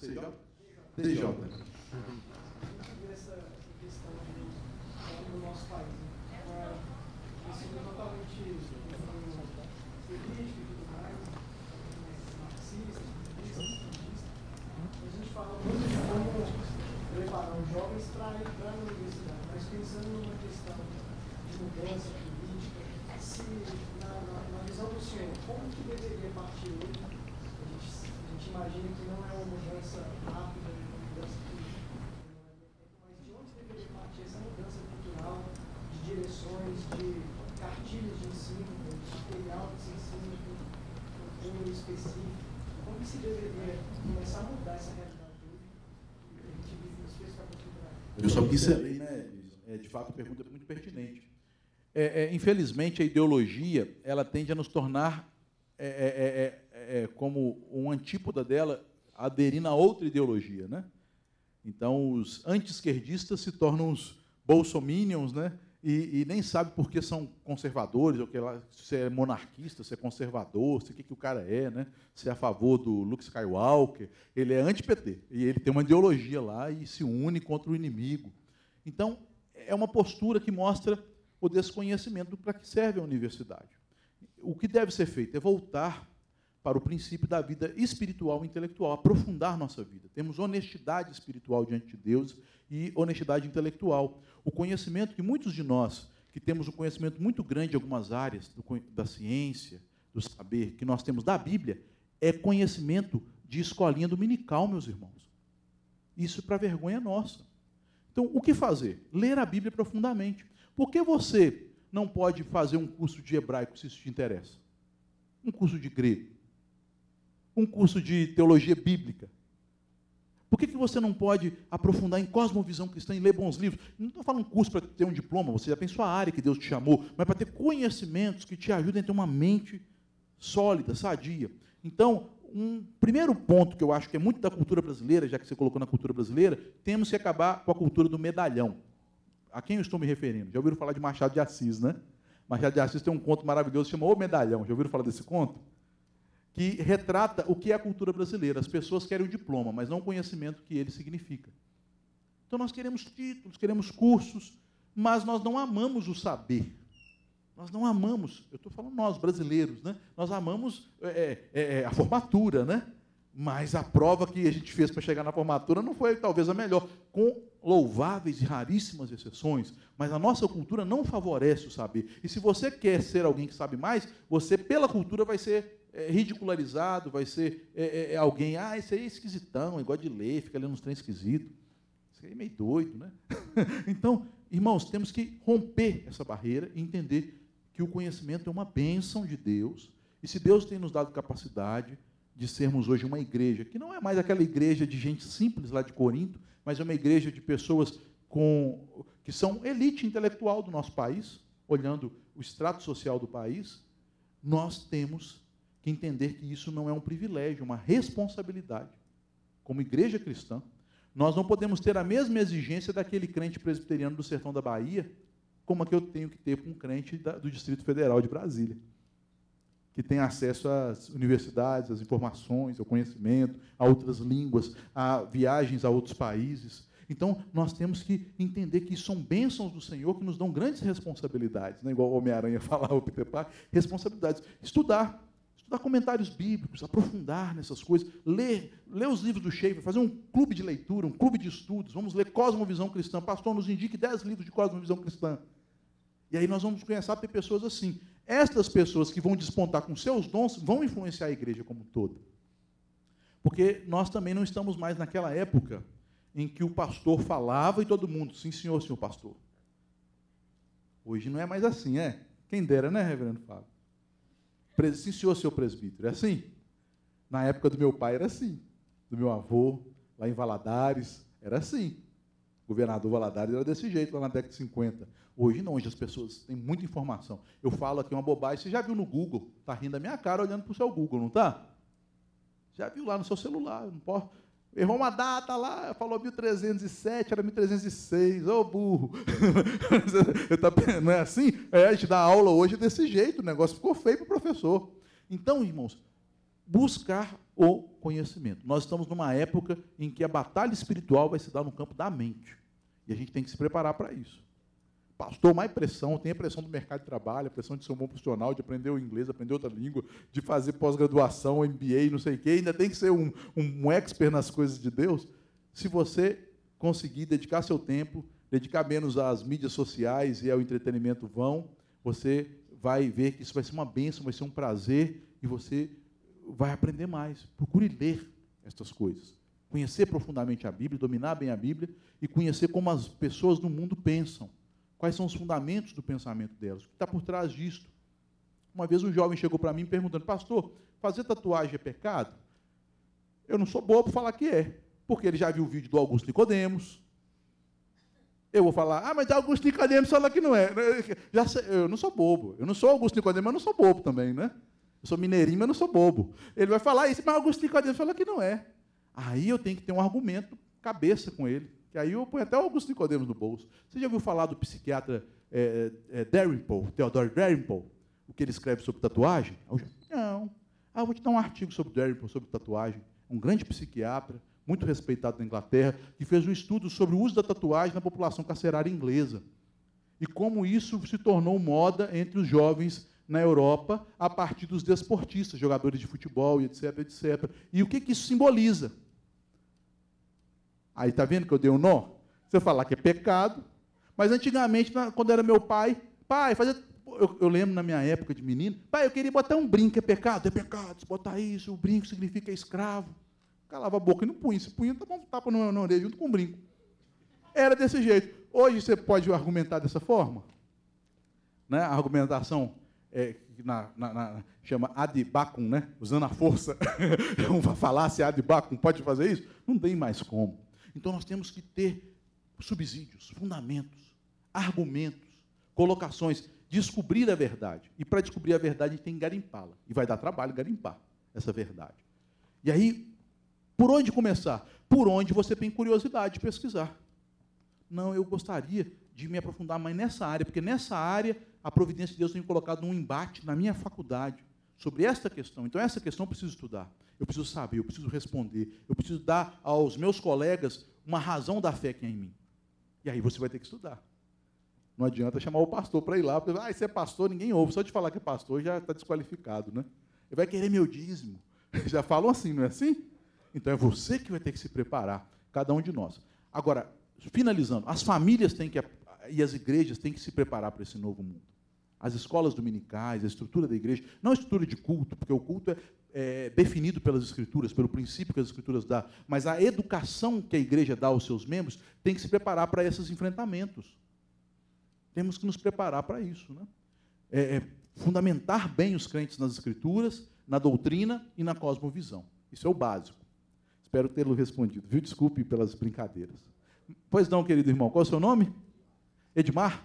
CJ? DJ. Essa questão nosso país, né? é totalmente político e tudo mais, marxista, a gente fala muito de como preparar os jovens para entrar na universidade, mas pensando numa questão de mudança política, se, na, visão do como que deveria partir gente imagina que não é uma mudança rápida, uma mudança que não é mas de onde deveria partir essa mudança cultural de direções, de cartilhas de ensino, de material de ensino de um número específico? Como que se deveria começar a mudar essa realidade hoje? A gente vive especificamente Eu só quis ser lei, né? É, de fato, a pergunta é muito pertinente. É, é, infelizmente, a ideologia ela tende a nos tornar é, é, é é, como um antípoda dela, aderir a outra ideologia. Né? Então, os anti-esquerdistas se tornam os bolsominions, né? E, e, nem sabe por que são conservadores, ou que lá, se é monarquista, se é conservador, se o que, que o cara é, né? se é a favor do Luke Skywalker. Ele é anti-PT, e ele tem uma ideologia lá e se une contra o inimigo. Então, é uma postura que mostra o desconhecimento para que serve a universidade. O que deve ser feito é voltar para o princípio da vida espiritual e intelectual, aprofundar nossa vida. Temos honestidade espiritual diante de Deus e honestidade intelectual. O conhecimento que muitos de nós, que temos um conhecimento muito grande em algumas áreas do, da ciência, do saber que nós temos da Bíblia, é conhecimento de escolinha dominical, meus irmãos. Isso é para vergonha nossa. Então, o que fazer? Ler a Bíblia profundamente. Por que você não pode fazer um curso de hebraico se isso te interessa? Um curso de grego? um curso de teologia bíblica? Por que, que você não pode aprofundar em cosmovisão cristã e ler bons livros? Não estou falando curso para ter um diploma, você já tem sua área que Deus te chamou, mas para ter conhecimentos que te ajudem a ter uma mente sólida, sadia. Então, um primeiro ponto que eu acho que é muito da cultura brasileira, já que você colocou na cultura brasileira, temos que acabar com a cultura do medalhão. A quem eu estou me referindo? Já ouviram falar de Machado de Assis, né? Machado de Assis tem um conto maravilhoso chamado O Medalhão. Já ouviram falar desse conto? que retrata o que é a cultura brasileira. As pessoas querem o diploma, mas não o conhecimento que ele significa. Então nós queremos títulos, queremos cursos, mas nós não amamos o saber. Nós não amamos, eu estou falando nós, brasileiros, né? nós amamos é, é, é, a formatura, né? mas a prova que a gente fez para chegar na formatura não foi talvez a melhor, com louváveis e raríssimas exceções, mas a nossa cultura não favorece o saber. E se você quer ser alguém que sabe mais, você, pela cultura, vai ser é, ridicularizado, vai ser é, é, é, alguém, ah, esse aí é esquisitão, é igual de ler, fica lendo uns trem esquisito. Isso aí é meio doido, né? [LAUGHS] então, irmãos, temos que romper essa barreira e entender que o conhecimento é uma bênção de Deus. E se Deus tem nos dado capacidade de sermos hoje uma igreja, que não é mais aquela igreja de gente simples lá de Corinto, mas é uma igreja de pessoas com, que são elite intelectual do nosso país, olhando o extrato social do país, nós temos que entender que isso não é um privilégio, é uma responsabilidade. Como igreja cristã, nós não podemos ter a mesma exigência daquele crente presbiteriano do sertão da Bahia, como a que eu tenho que ter com um crente do Distrito Federal de Brasília, que tem acesso às universidades, às informações, ao conhecimento, a outras línguas, a viagens a outros países. Então, nós temos que entender que são bênçãos do Senhor que nos dão grandes responsabilidades, né? igual o Homem-Aranha [LAUGHS] falava, o Peter Parker, responsabilidades. Estudar, estudar comentários bíblicos, aprofundar nessas coisas, ler, ler os livros do Schaefer, fazer um clube de leitura, um clube de estudos. Vamos ler Cosmovisão Cristã. Pastor, nos indique 10 livros de Cosmovisão Cristã. E aí nós vamos começar a ter pessoas assim. Estas pessoas que vão despontar com seus dons vão influenciar a igreja como um todo. Porque nós também não estamos mais naquela época em que o pastor falava e todo mundo, sim, senhor, senhor pastor. Hoje não é mais assim, é? Quem dera, né, reverendo Fábio? Sim, senhor, seu presbítero. É assim? Na época do meu pai era assim. Do meu avô, lá em Valadares, era assim. O governador Valadares era desse jeito lá na década de 50. Hoje não, hoje as pessoas têm muita informação. Eu falo aqui uma bobagem, você já viu no Google, tá rindo da minha cara olhando para o seu Google, não tá? Já viu lá no seu celular, não posso. Errou uma data lá, falou 1307, era 1306. Ô, oh, burro! [LAUGHS] tá, não é assim? É, a gente dá aula hoje desse jeito, o negócio ficou feio para o professor. Então, irmãos, buscar o conhecimento. Nós estamos numa época em que a batalha espiritual vai se dar no campo da mente. E a gente tem que se preparar para isso. Pastor, mais pressão, tem a pressão do mercado de trabalho, a pressão de ser um bom profissional, de aprender o inglês, aprender outra língua, de fazer pós-graduação, MBA, não sei o quê, ainda tem que ser um, um expert nas coisas de Deus. Se você conseguir dedicar seu tempo, dedicar menos às mídias sociais e ao entretenimento vão, você vai ver que isso vai ser uma bênção, vai ser um prazer e você vai aprender mais. Procure ler estas coisas. Conhecer profundamente a Bíblia, dominar bem a Bíblia e conhecer como as pessoas no mundo pensam Quais são os fundamentos do pensamento delas? O que está por trás disto? Uma vez um jovem chegou para mim perguntando: Pastor, fazer tatuagem é pecado? Eu não sou bobo para falar que é, porque ele já viu o vídeo do Augusto Nicodemos. Eu vou falar, ah, mas Augusto Nicodemos fala que não é. [LAUGHS] Já sei, eu não sou bobo. Eu não sou Augusto Nicodemos, mas não sou bobo também, né? Eu sou mineirinho, mas não sou bobo. Ele vai falar isso, mas Augusto Nicodemos fala que não é. Aí eu tenho que ter um argumento cabeça com ele. Que aí eu ponho até o Augusto Nicodemus no bolso. Você já ouviu falar do psiquiatra é, é, é Theodore Derrimpole, o que ele escreve sobre tatuagem? Não. Ah, vou te dar um artigo sobre Derrimpole, sobre tatuagem. Um grande psiquiatra, muito respeitado na Inglaterra, que fez um estudo sobre o uso da tatuagem na população carcerária inglesa. E como isso se tornou moda entre os jovens na Europa a partir dos desportistas, jogadores de futebol, etc, etc. E o que, que isso simboliza? Aí tá vendo que eu dei um nó? Você falar que é pecado, mas antigamente, quando era meu pai, pai, fazia. Eu, eu, lembro na minha época de menino, pai, eu queria botar um brinco, é pecado? É pecado, se botar isso, o brinco significa escravo. Calava a boca e não punha. Se punha, tá um tapa na orelha junto com o brinco. Era desse jeito. Hoje você pode argumentar dessa forma? Né? A argumentação é, na, na, na, chama ad bacum, né? usando a força, uma [LAUGHS] falácia ad bacum, pode fazer isso? Não tem mais como. Então nós temos que ter subsídios, fundamentos, argumentos, colocações, descobrir a verdade. E para descobrir a verdade, a gente tem que garimpá-la. E vai dar trabalho garimpar essa verdade. E aí, por onde começar? Por onde você tem curiosidade de pesquisar. Não, eu gostaria de me aprofundar mais nessa área, porque nessa área a providência de Deus tem colocado um embate na minha faculdade sobre esta questão. Então, essa questão eu preciso estudar eu preciso saber, eu preciso responder, eu preciso dar aos meus colegas uma razão da fé que é em mim. E aí você vai ter que estudar. Não adianta chamar o pastor para ir lá, porque, ah, você é pastor, ninguém ouve. Só de falar que é pastor já está desqualificado, né? Ele vai querer meu dízimo. [LAUGHS] Já falam assim, não é assim? Então é você que vai ter que se preparar, cada um de nós. Agora, finalizando, as famílias têm que, e as igrejas têm que se preparar para esse novo mundo. As escolas dominicais, a estrutura da igreja, não a estrutura de culto, porque o culto é é, definido pelas Escrituras, pelo princípio que as Escrituras dão, mas a educação que a igreja dá aos seus membros tem que se preparar para esses enfrentamentos. Temos que nos preparar para isso. Né? É, é fundamentar bem os crentes nas Escrituras, na doutrina e na cosmovisão. Isso é o básico. Espero tê-lo respondido, viu? Desculpe pelas brincadeiras. Pois não, querido irmão, qual é o seu nome? Edmar?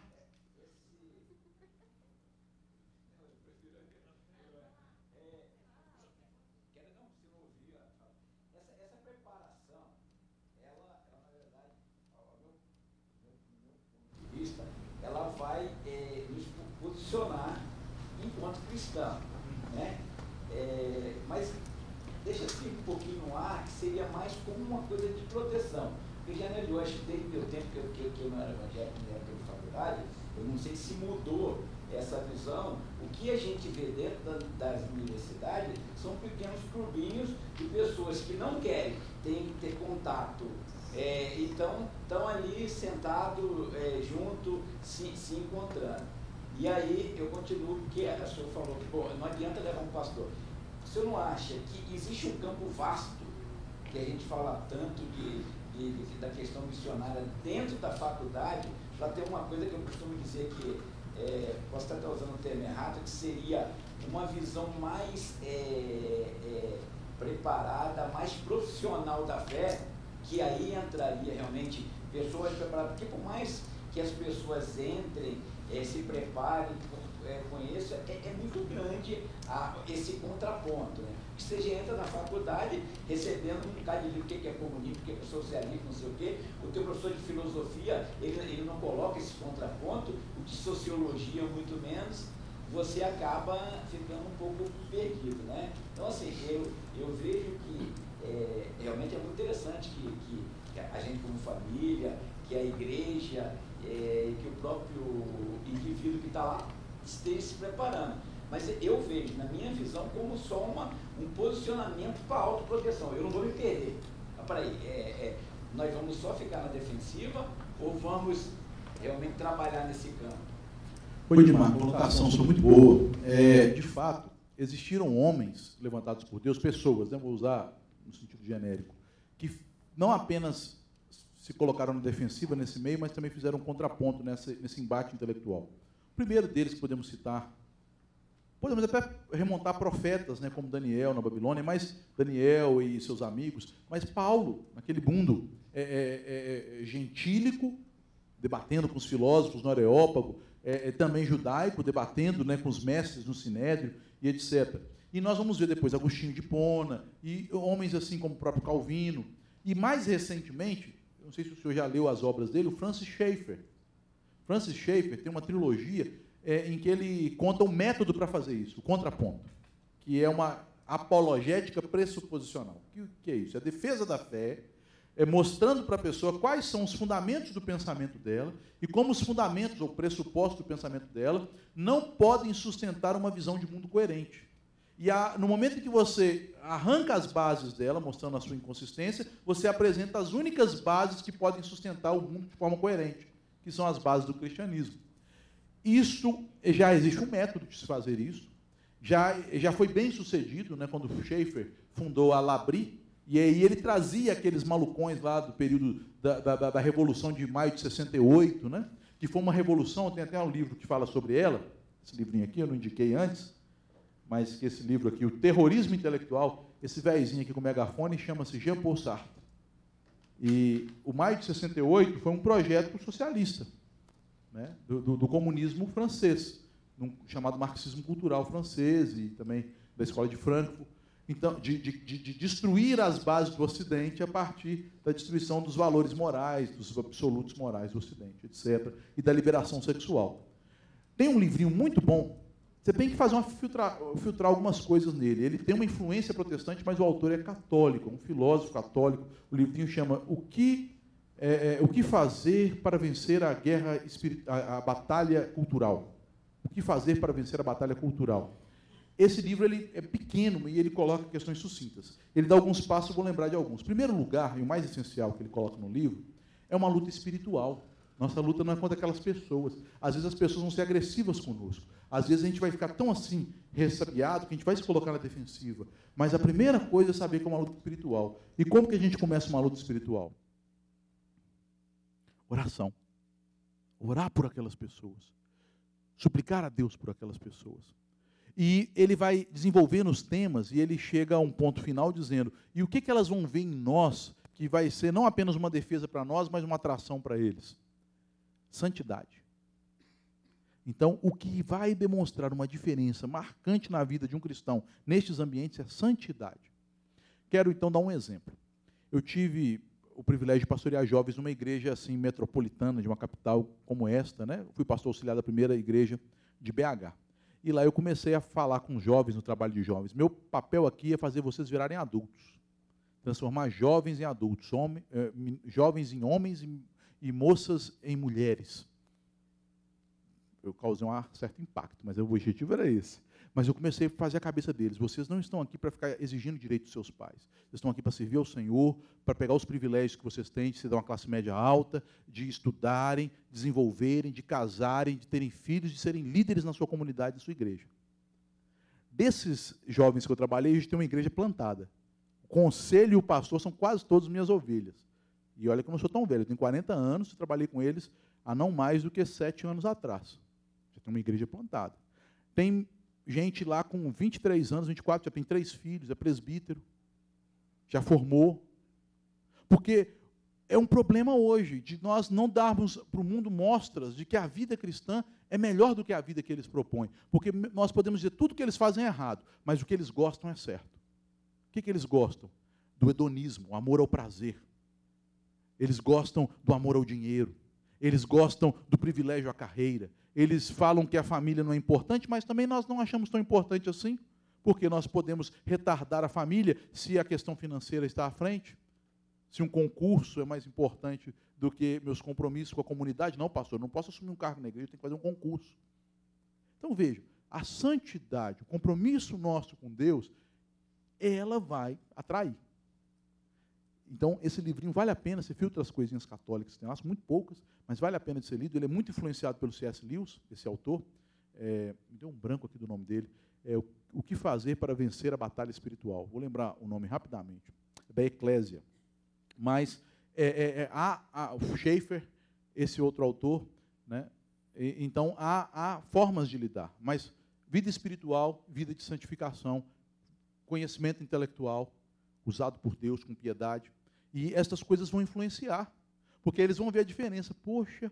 proteção. Porque Janeiro é de hoje desde meu tempo que eu, que, que eu não era evangélico, na era de faculdade, eu não sei se mudou essa visão. O que a gente vê dentro da, das universidades são pequenos clubinhos de pessoas que não querem ter, ter contato é, então estão ali sentados é, junto, se, se, encontrando. E aí eu continuo, porque a senhora falou que não adianta levar um pastor. O senhor não acha que existe um campo vasto que a gente fala tanto de, de, de, da questão missionária dentro da faculdade, lá tem uma coisa que eu costumo dizer que, é, posso estar usando o termo errado, que seria uma visão mais é, é, preparada, mais profissional da fé, que aí entraria realmente pessoas preparadas, porque por mais que as pessoas entrem, é, se preparem, é, conheço, é, é muito grande a, esse contraponto. Né? Você entra na faculdade recebendo um bocado de livro, o que é comunismo, o que é socialismo, não sei o quê. O teu professor de filosofia, ele, ele não coloca esse contraponto, o de sociologia muito menos. Você acaba ficando um pouco perdido, né? Então, assim, eu, eu vejo que é, realmente é muito interessante que, que, que a gente como família, que a igreja, é, que o próprio indivíduo que está lá esteja se preparando. Mas eu vejo, na minha visão, como só uma, um posicionamento para a autoproteção. Eu não vou me perder. Ah, peraí, é, é, nós vamos só ficar na defensiva ou vamos realmente trabalhar nesse campo? Oi, Edmar, colocação foi muito boa. É, de fato, existiram homens levantados por Deus, pessoas, né, vou usar no sentido genérico, que não apenas se colocaram na defensiva nesse meio, mas também fizeram um contraponto nesse embate intelectual. O primeiro deles que podemos citar, podemos até remontar profetas, né, como Daniel na Babilônia, mas Daniel e seus amigos, mas Paulo, naquele mundo é, é, é, é gentílico, debatendo com os filósofos no Areópago, é, é, também judaico, debatendo né, com os mestres no Sinédrio e etc. E nós vamos ver depois Agostinho de Pona e homens assim como o próprio Calvino. E mais recentemente, não sei se o senhor já leu as obras dele, o Francis Schaeffer, Francis Schaeffer tem uma trilogia é, em que ele conta um método para fazer isso, o contraponto, que é uma apologética pressuposicional. O que, que é isso? É a defesa da fé, é mostrando para a pessoa quais são os fundamentos do pensamento dela e como os fundamentos ou pressupostos do pensamento dela não podem sustentar uma visão de mundo coerente. E a, no momento em que você arranca as bases dela, mostrando a sua inconsistência, você apresenta as únicas bases que podem sustentar o mundo de forma coerente que são as bases do cristianismo. Isso já existe um método de se fazer isso. Já, já foi bem sucedido, né, quando Schaeffer fundou a Labri, e aí ele trazia aqueles malucões lá do período da, da, da Revolução de Maio de 68, né, que foi uma revolução, tem até um livro que fala sobre ela, esse livrinho aqui, eu não indiquei antes, mas que esse livro aqui, O Terrorismo Intelectual, esse velhinho aqui com o megafone chama-se Jean Paul Sartre. E o Maio de 68 foi um projeto socialista, né, do, do, do, comunismo francês, num, chamado marxismo cultural francês e também da escola de Frankfurt, então, de, de, de, destruir as bases do Ocidente a partir da destruição dos valores morais, dos absolutos morais do Ocidente, etc., e da liberação sexual. Tem um livrinho muito bom você tem que fazer uma filtrar, filtrar algumas coisas nele. Ele tem uma influência protestante, mas o autor é católico, um filósofo católico. O livrinho chama O que é, é o que fazer para vencer a guerra a, a batalha cultural. O que fazer para vencer a batalha cultural. Esse livro ele é pequeno e ele coloca questões sucintas. Ele dá alguns passos, vou lembrar de alguns. Primeiro lugar, e o mais essencial que ele coloca no livro, é uma luta espiritual. Nossa luta não é contra aquelas pessoas. Às vezes as pessoas vão ser agressivas conosco. Às vezes a gente vai ficar tão assim, ressabiado, que a gente vai se colocar na defensiva. Mas a primeira coisa é saber que é uma luta espiritual. E como que a gente começa uma luta espiritual? Oração. Orar por aquelas pessoas. Suplicar a Deus por aquelas pessoas. E ele vai desenvolvendo os temas e ele chega a um ponto final dizendo: e o que, que elas vão ver em nós que vai ser não apenas uma defesa para nós, mas uma atração para eles? Santidade. Então, o que vai demonstrar uma diferença marcante na vida de um cristão nestes ambientes é a santidade. Quero então dar um exemplo. Eu tive o privilégio de pastorear jovens numa igreja assim metropolitana de uma capital como esta, né? Fui pastor auxiliar da primeira igreja de BH. E lá eu comecei a falar com jovens no trabalho de jovens. Meu papel aqui é fazer vocês virarem adultos, transformar jovens em adultos, eh, jovens em homens e moças em mulheres eu causei um certo impacto, mas o objetivo era esse. Mas eu comecei a fazer a cabeça deles. Vocês não estão aqui para ficar exigindo direito dos seus pais. Vocês estão aqui para servir ao Senhor, para pegar os privilégios que vocês têm de ser de uma classe média alta, de estudarem, desenvolverem, de casarem, de terem filhos, de serem líderes na sua comunidade, na sua igreja. Desses jovens que eu trabalhei, a gente tem uma igreja plantada. O conselho e o pastor são quase todos minhas ovelhas. E olha que eu não sou tão velho, eu tenho 40 anos, e trabalhei com eles há não mais do que sete anos atrás tem uma igreja plantada. Tem gente lá com 23 anos, 24, já tem três filhos, é presbítero, já formou. Porque é um problema hoje de nós não darmos para o mundo mostras de que a vida cristã é melhor do que a vida que eles propõem. Porque nós podemos dizer tudo que eles fazem é errado, mas o que eles gostam é certo. O que, que eles gostam? Do hedonismo, o amor ao prazer. Eles gostam do amor ao dinheiro. Eles gostam do privilégio à carreira. Eles falam que a família não é importante, mas também nós não achamos tão importante assim, porque nós podemos retardar a família se a questão financeira está à frente. Se um concurso é mais importante do que meus compromissos com a comunidade, não, pastor, não posso assumir um cargo na igreja, eu tenho que fazer um concurso. Então veja, a santidade, o compromisso nosso com Deus, ela vai atrair. Então, esse livrinho vale a pena, você filtra as coisinhas católicas tem lá, muito poucas, mas vale a pena de ser lido. Ele é muito influenciado pelo C.S. Lewis, esse autor. É, me deu um branco aqui do nome dele. É, o, o, que fazer para vencer a batalha espiritual? Vou lembrar o nome rapidamente. É da Eclésia. Mas é, é, é há, há o Schaefer, esse outro autor, né? E, então há, há formas de lidar. Mas vida espiritual, vida de santificação, conhecimento intelectual, usado por Deus com piedade. E essas coisas vão influenciar, porque eles vão ver a diferença. Poxa,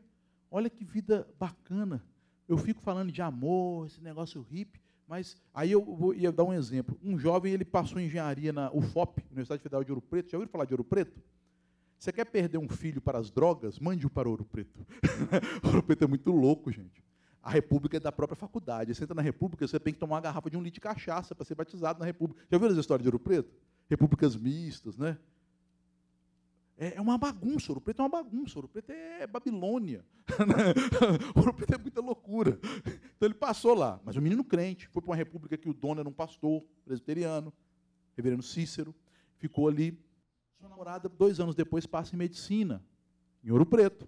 olha que vida bacana. Eu fico falando de amor, esse negócio hippie, mas aí eu vou, ia dar um exemplo. Um jovem ele passou engenharia na UFOP, Universidade Federal de Ouro Preto. Já ouviram falar de Ouro Preto? Você quer perder um filho para as drogas? Mande-o para Ouro Preto. [LAUGHS] Ouro Preto é muito louco, gente. A República é da própria faculdade. Você entra na República, você tem que tomar uma garrafa de um litro de cachaça para ser batizado na República. Já ouviram as histórias de Ouro Preto? repúblicas mistas, né? É, é uma bagunça, Ouro Preto é uma bagunça, Ouro Preto é Babilônia. [LAUGHS] Né? Ouro Preto é muita loucura. Então ele passou lá, mas o menino crente, foi para uma república que o dono era um pastor presbiteriano, reverendo Cícero, ficou ali. Sua namorada, dois anos depois, passa em medicina, em Ouro Preto.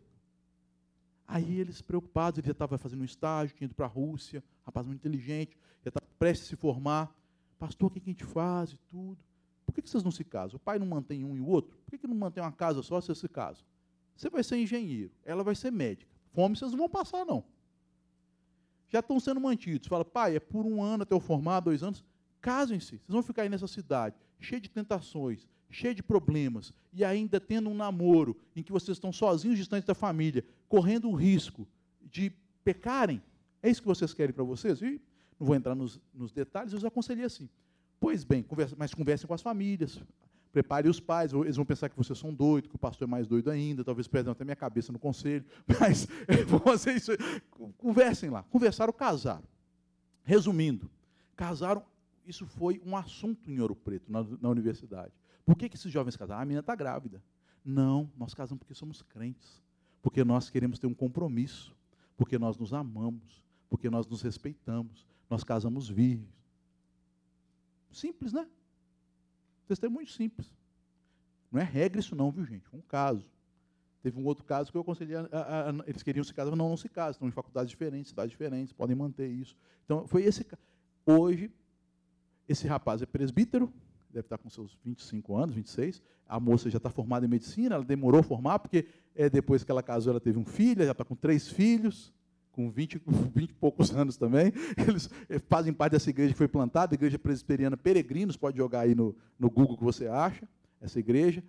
Aí eles preocupados, ele já estava fazendo um estágio, tinha ido para a Rússia, rapaz muito inteligente, já estava prestes a se formar. Pastor, o que, que a gente faz e tudo? Por que vocês não se casam? O pai não mantém um e o outro? Por que não mantém uma casa só se vocês se casam? Você vai ser engenheiro, ela vai ser médica. Fome vocês não vão passar, não. Já estão sendo mantidos. Fala, pai, é por um ano até eu formar, dois anos. Casem-se. Vocês vão ficar aí nessa cidade, cheia de tentações, cheia de problemas, e ainda tendo um namoro em que vocês estão sozinhos, distantes da família, correndo o risco de pecarem. É isso que vocês querem para vocês? E não vou entrar nos, nos detalhes, eu os aconselhei assim. Pois bem, mas conversem com as famílias, prepare os pais, eles vão pensar que vocês são doidos, que o pastor é mais doido ainda, talvez perdam até minha cabeça no conselho, [LAUGHS] mas vão fazer isso. Conversem lá. Conversaram, casaram. Resumindo, casaram, isso foi um assunto em Ouro Preto, na, na universidade. Por que, que esses jovens casaram? Ah, a menina está grávida. Não, nós casamos porque somos crentes, porque nós queremos ter um compromisso, porque nós nos amamos, porque nós nos respeitamos, nós casamos virgens Simples, né? Testemunho simples. Não é regra isso não, viu, gente? Um caso. Teve um outro caso que eu aconselhei, a, a, a, eles queriam se casar, mas não, não se casam, estão em faculdades diferentes, cidades diferentes, podem manter isso. Então, foi esse Hoje, esse rapaz é presbítero, deve estar com seus 25 anos, 26. A moça já está formada em medicina, ela demorou a formar, porque é, depois que ela casou, ela teve um filho, já está com três filhos com 20, 20 e poucos [LAUGHS] anos também. Eles eh, fazem parte dessa igreja que foi plantada, a Igreja Presbiteriana Peregrinos, pode jogar aí no, no Google que você acha, essa igreja.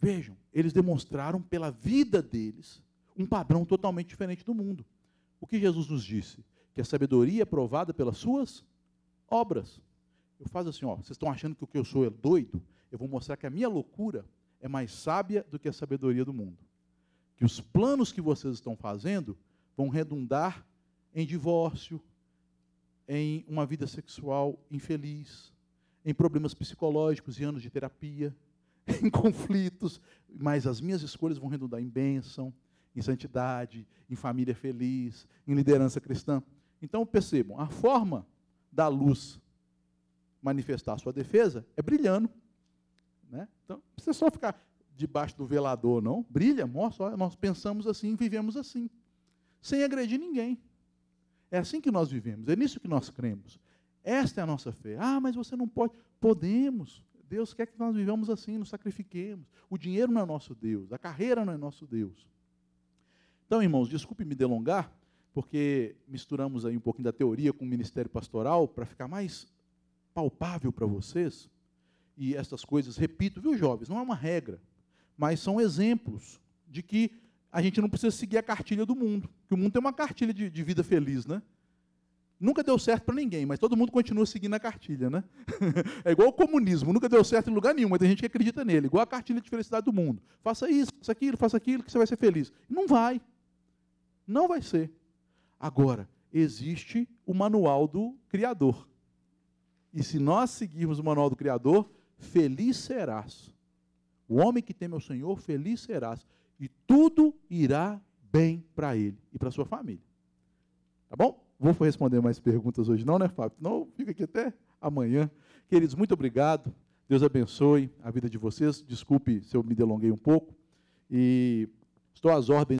Vejam, eles demonstraram pela vida deles um padrão totalmente diferente do mundo. O que Jesus nos disse? Que a sabedoria é provada pelas suas obras. Eu faço assim, ó, vocês estão achando que o que eu sou é doido? Eu vou mostrar que a minha loucura é mais sábia do que a sabedoria do mundo. Que os planos que vocês estão fazendo vão redundar em divórcio, em uma vida sexual infeliz, em problemas psicológicos e anos de terapia, [LAUGHS] em conflitos, mas as minhas escolhas vão redundar em bênção, em santidade, em família feliz, em liderança cristã. Então percebam, a forma da luz manifestar sua defesa é brilhando. Né? Então, não precisa só ficar debaixo do velador, não. Brilha, mostra, nós pensamos assim, vivemos assim sem agredir ninguém. É assim que nós vivemos, é nisso que nós cremos. Esta é a nossa fé. Ah, mas você não pode. Podemos. Deus quer que nós vivamos assim, nos sacrifiquemos. O dinheiro não é nosso Deus, a carreira não é nosso Deus. Então, irmãos, desculpe me delongar, porque misturamos aí um pouquinho da teoria com o ministério pastoral para ficar mais palpável para vocês. E estas coisas, repito, viu, jovens, não é uma regra, mas são exemplos de que a gente não precisa seguir a cartilha do mundo, que o mundo tem uma cartilha de, de vida feliz, né? Nunca deu certo para ninguém, mas todo mundo continua seguindo a cartilha, né? [LAUGHS] é igual o comunismo, nunca deu certo em lugar nenhum, mas tem gente que acredita nele, igual a cartilha de felicidade do mundo. Faça isso, faça aquilo, faça aquilo, que você vai ser feliz. Não vai. Não vai ser. Agora, existe o manual do Criador. E se nós seguirmos o manual do Criador, feliz serás. O homem que teme ao Senhor, feliz serás e tudo irá bem para ele e para sua família. Tá bom? Vou responder mais perguntas hoje, não, né, Fábio? Não, fica aqui até amanhã. Queridos, muito obrigado. Deus abençoe a vida de vocês. Desculpe se eu me delonguei um pouco. E estou às ordens.